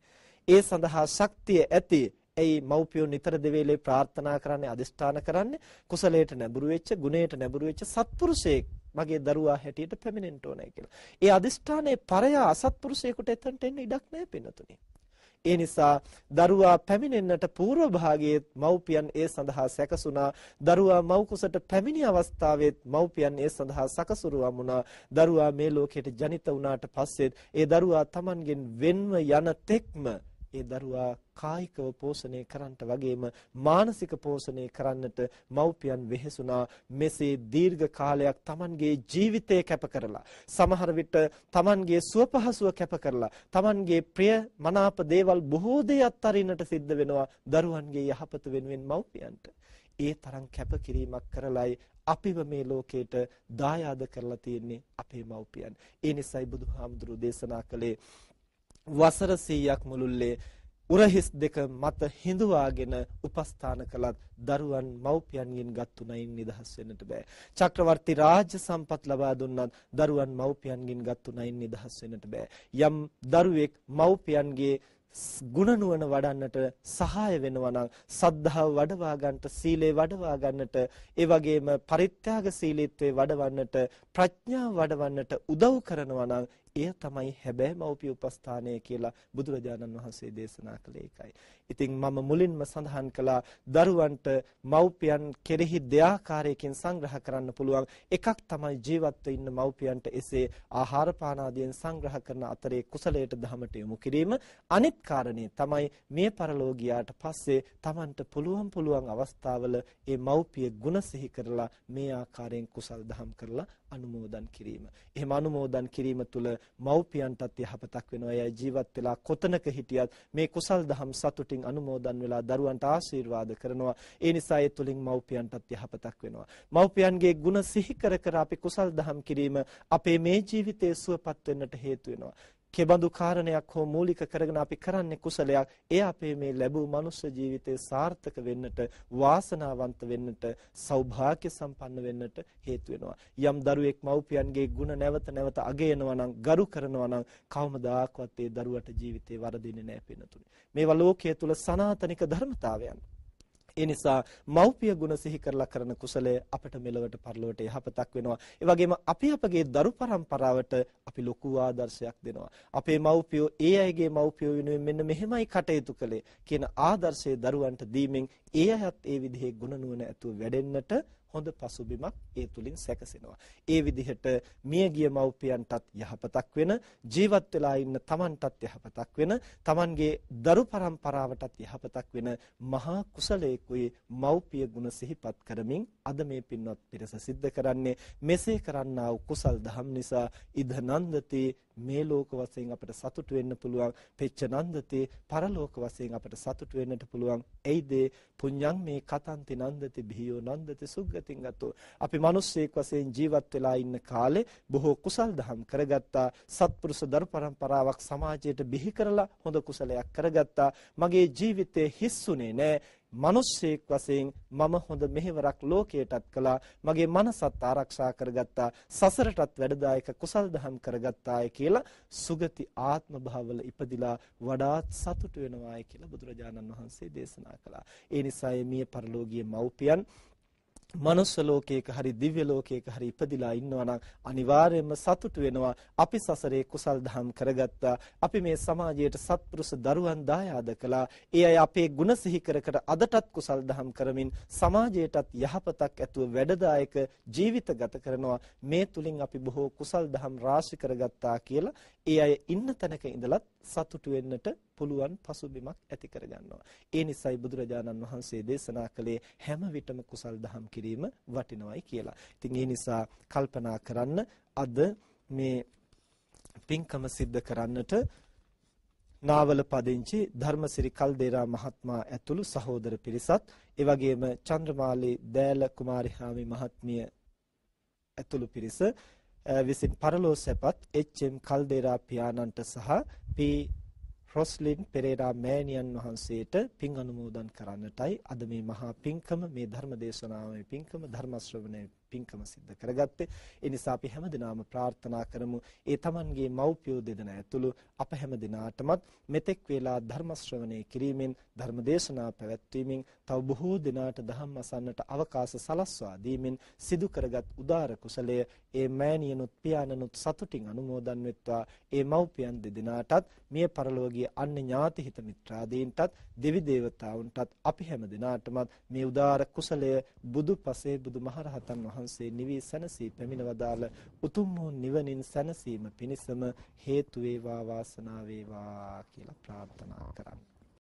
ඒ සඳහා ශක්තිය ඇති ඇයි මව්පියෝ නිතර දෙවේලේ ප්‍රාර්ථනා කරන්නේ අදිස්ථාන කරන්නේ කුසලයට නැඹුරු වෙච්ච ගුණයට නැඹුරු වෙච්ච සත්පුරුෂයෙක් මගේ දරුවා හැටියට පැමිණෙන්න ඕනේ කියලා. ඒ අදිස්ථානයේ පරයා අසත්පුරුෂයෙකුට එතනට එන්න ඉඩක් නැහැ පින්නතුනේ. ඒ නිසා දරුවා පැමිණෙන්නට పూర్ව භාගයේ මව්පියන් ඒ සඳහා සැකසුණා. දරුවා මව්කුසට පැමිණි අවස්ථාවේත් මව්පියන් ඒ සඳහා සකසුරුවම් වුණා. දරුවා මේ ලෝකයට ජනිත වුණාට පස්සෙත් ඒ දරුවා Tamangen වෙන්ව යන තෙක්ම ඒ දරුවා කායිකව පෝෂණය කරන්නට වගේම මානසික පෝෂණය කරන්නට මව්පියන් වෙහෙසුණා මෙසේ දීර්ඝ කාලයක් Tamanගේ ජීවිතය කැප කරලා සමහර විට Tamanගේ සුවපහසුව කැප කරලා Tamanගේ ප්‍රිය මනාප දේවල් බොහෝ දේ අත්හරින්නට සිද්ධ වෙනවා දරුවන්ගේ යහපත වෙනුවෙන් මව්පියන්ට ඒ තරම් කැපකිරීමක් කරලයි අපිව මේ ලෝකයට දායාද කරලා තියෙන්නේ අපේ මව්පියන්. ඒ නිසායි බුදුහාමුදුරු දේශනා කළේ වසර 100ක් මුළුල්ලේ උරහිස් දෙක මත හිඳුවාගෙන උපස්ථාන කළත් දරුවන් මව්පියන්ගෙන් ගත්තු නයින් නිදහස් වෙන්නට බෑ. චක්‍රවර්ති රාජ්‍ය සම්පත් ලබා දුන්නත් දරුවන් මව්පියන්ගෙන් ගත්තු නයින් නිදහස් වෙන්නට බෑ. යම් දරුවෙක් මව්පියන්ගේ ගුණනුවණ වඩන්නට සහාය වෙනවා නම් සද්ධාව වඩවා ගන්නට සීලය වඩවා ගන්නට ඒ වගේම පරිත්‍යාග සීලීත්වේ වඩවන්නට ප්‍රඥාව වඩවන්නට උදව් කරනවා නම් එය තමයි හැබෑ මව්පිය උපස්ථානය කියලා බුදුරජාණන් වහන්සේ දේශනා කළේ ඒකයි. ඉතින් මම මුලින්ම සඳහන් කළා දරුවන්ට මව්පියන් කෙරෙහි දෙආකාරයකින් සංග්‍රහ කරන්න පුළුවන්. එකක් තමයි ජීවත්ව ඉන්න මව්පියන්ට එසේ ආහාර පාන ආදියෙන් සංග්‍රහ කරන අතරේ කුසලයට දහමට යොමු කිරීම. අනිත් කාරණේ තමයි මිය පරලෝ ගියාට පස්සේ Tamanට පුළුවන් පුළුවන් අවස්ථාවල ඒ මව්පිය ගුණ සිහි කරලා මේ ආකාරයෙන් කුසල් දහම් කරලා අනුමෝදන් කිරීම. එහෙම අනුමෝදන් කිරීම තුළ මව්පියන්ටත් යහපතක් වෙනවා. එය ජීවත් වෙලා කොතනක හිටියත් මේ කුසල් දහම් සතුටින් අනුමෝදන් වෙලා දරුවන්ට ආශිර්වාද කරනවා. ඒ නිසා ඒ තුළින් මව්පියන්ටත් යහපතක් වෙනවා. මව්පියන්ගේ ಗುಣ සිහි කර කර අපි කුසල් දහම් කිරීම අපේ මේ ජීවිතයේ සුවපත් වෙන්නට හේතු වෙනවා. කෙබඳු කාරණයක් හෝ මූලික කරගෙන අපි කරන්නේ කුසලයක් එය අපේ මේ ලැබූ මනුෂ්‍ය ජීවිතය සාර්ථක වෙන්නට වාසනාවන්ත වෙන්නට සෞභාග්‍ය සම්පන්න වෙන්නට හේතු වෙනවා යම් දරුවෙක් මව්පියන්ගේ ಗುಣ නැවත නැවත අගයනවා නම් ගරු කරනවා නම් කවමදාකවත් ඒ දරුවට ජීවිතේ වරදින්නේ නැහැ පිනතුනේ මේවා ලෝකයේ තුල සනාතනික ධර්මතාවයන් ඒ නිසා මව්පිය ගුණ සිහි කරලා කරන කුසලය අපට මෙලවට පරලොවට යහපතක් වෙනවා. ඒ වගේම අපි අපගේ දරු පරම්පරාවට අපි ලොකු ආදර්ශයක් දෙනවා. අපේ මව්පියෝ ඒ අයගේ මව්පියෝ වෙනුවෙන් මෙන්න මෙහෙමයි කටයුතු කළේ කියන ආදර්ශය දරුවන්ට දීමෙන් ඒ අයත් ඒ විදිහේ ගුණ නුවණ ඇතුව වැඩෙන්නට හොඳ පසුබිමක් ඒ තුලින් සැකසෙනවා. ඒ විදිහට මියගිය මව්පියන්ටත් යහපතක් වෙන, ජීවත් වෙලා ඉන්න Tamanටත් යහපතක් වෙන, Tamanගේ දරු පරම්පරාවටත් යහපතක් වෙන මහා කුසලයේකුයි මව්පිය ගුණ සිහිපත් කරමින් අද මේ පින්වත් පිරිස සිද්ධ කරන්නේ මෙසේ කරන්නා වූ කුසල් දහම් නිසා ඉද නන්දති මේ ලෝක වශයෙන් අපට සතුටු වෙන්න පුළුවන් පෙච්චනන්දතේ පරලෝක වශයෙන් අපට සතුටු වෙන්නට පුළුවන් එයිද පුඤ්ඤං මේ කතන්ති නන්දති බිහියෝ නන්දති සුග්ගතින් ගතෝ අපි මිනිස්සෙක් වශයෙන් ජීවත් වෙලා ඉන්න කාලේ බොහෝ කුසල් දහම් කරගත්තා සත්පුරුෂ දරු පරම්පරාවක් සමාජයට බිහි කරලා හොඳ කුසලයක් කරගත්තා මගේ ජීවිතේ හිස්සුනේ නෑ මිනිස්සෙක් වශයෙන් මම හොඳ මෙහෙවරක් ලෝකයටත් කළා මගේ මනසත් ආරක්ෂා කරගත්තා සසරටත් වැඩදායක කුසල් දහම් කරගත්තාය කියලා සුගති ආත්ම භාවවල ඉපදිලා වඩාත් සතුට වෙනවායි කියලා බුදුරජාණන් වහන්සේ දේශනා කළා ඒ නිසායි මිය පරලෝකීය මව්පියන් මනුස්ස ලෝකයක හරි දිව්‍ය ලෝකයක හරි ඉපදිලා ඉන්නවා නම් අනිවාර්යයෙන්ම සතුටු වෙනවා අපි සසරේ කුසල් දහම් කරගත්තා අපි මේ සමාජයට සත්පුරුෂ දරුවන් දායාද කළා ඒ අය අපේ ගුණ සිහි කර කර අදටත් කුසල් දහම් කරමින් සමාජයටත් යහපතක් ඇතුව වැඩදායක ජීවිත ගත කරනවා මේ තුලින් අපි බොහෝ කුසල් දහම් රාශි කරගත්තා කියලා ඒ අය ඉන්න තැනක ඉඳලත් සතුටු වෙන්නට පුළුවන් පසුබිමක් ඇති කරගන්නවා. ඒ නිසායි බුදුරජාණන් වහන්සේ දේශනා කළේ හැම විටම කුසල් දහම් කිරීම වටිනවයි කියලා. ඉතින් ඒ නිසා කල්පනා කරන්න අද මේ පින්කම සිද්ධ කරන්නට නාවල පදිංචි ධර්මසිරි කල්දේරා මහත්මයා ඇතුළු සහෝදර පිරිසත් ඒ වගේම චන්ද්‍රමාලි දෑල කුමාරිහාමි මහත්මිය ඇතුළු පිරිස විසින් පරලෝ සැපත් එච්.එම්. කල්දේරා පියාණන්ට සහ පී රොස්ලින් පෙරේරා මෑණියන් වහන්සේට පින් අනුමෝදන් කරන්නටයි අද මේ මහා පින්කම මේ ධර්ම දේශනාවේ පින්කම ධර්ම ශ්‍රවණයේ පින්කම සිද්ධ කරගත්තේ. ඒ නිසා අපි හැමදෙනාම ප්‍රාර්ථනා කරමු ඒ Tamanගේ මව්පියෝ දෙදෙනා ඇතුළු අප හැමදෙනාටමත් මෙතෙක් වේලා ධර්ම ශ්‍රවණය කිරීමෙන් ධර්ම දේශනා පැවැත්වීමෙන් තව බොහෝ දෙනාට ධම්ම අසන්නට අවකාශ සලස්වා දීමෙන් සිදු කරගත් උදාර කුසලය ඒ මෑණියනුත් පියාණනුත් සතුටින් අනුමෝදන් වෙත්වා ඒ මව්පියන් දෙදෙනාටත් මිය පරලෝකීය අන්‍ය ඥාති හිත මිත්‍රාදීන්ටත් දෙවි දේවතාවුන්ටත් අපි හැමදෙනාටමත් මේ උදාර කුසලය බුදු පසේ බුදු මහරහතන් වහන්සේ වහන්සේ නිවී සැනසී පැමිණ වදාළ උතුම් වූ නිවනින් සැනසීම පිණිසම හේතු වේවා වාසනාව වේවා කියලා ප්‍රාර්ථනා කරමි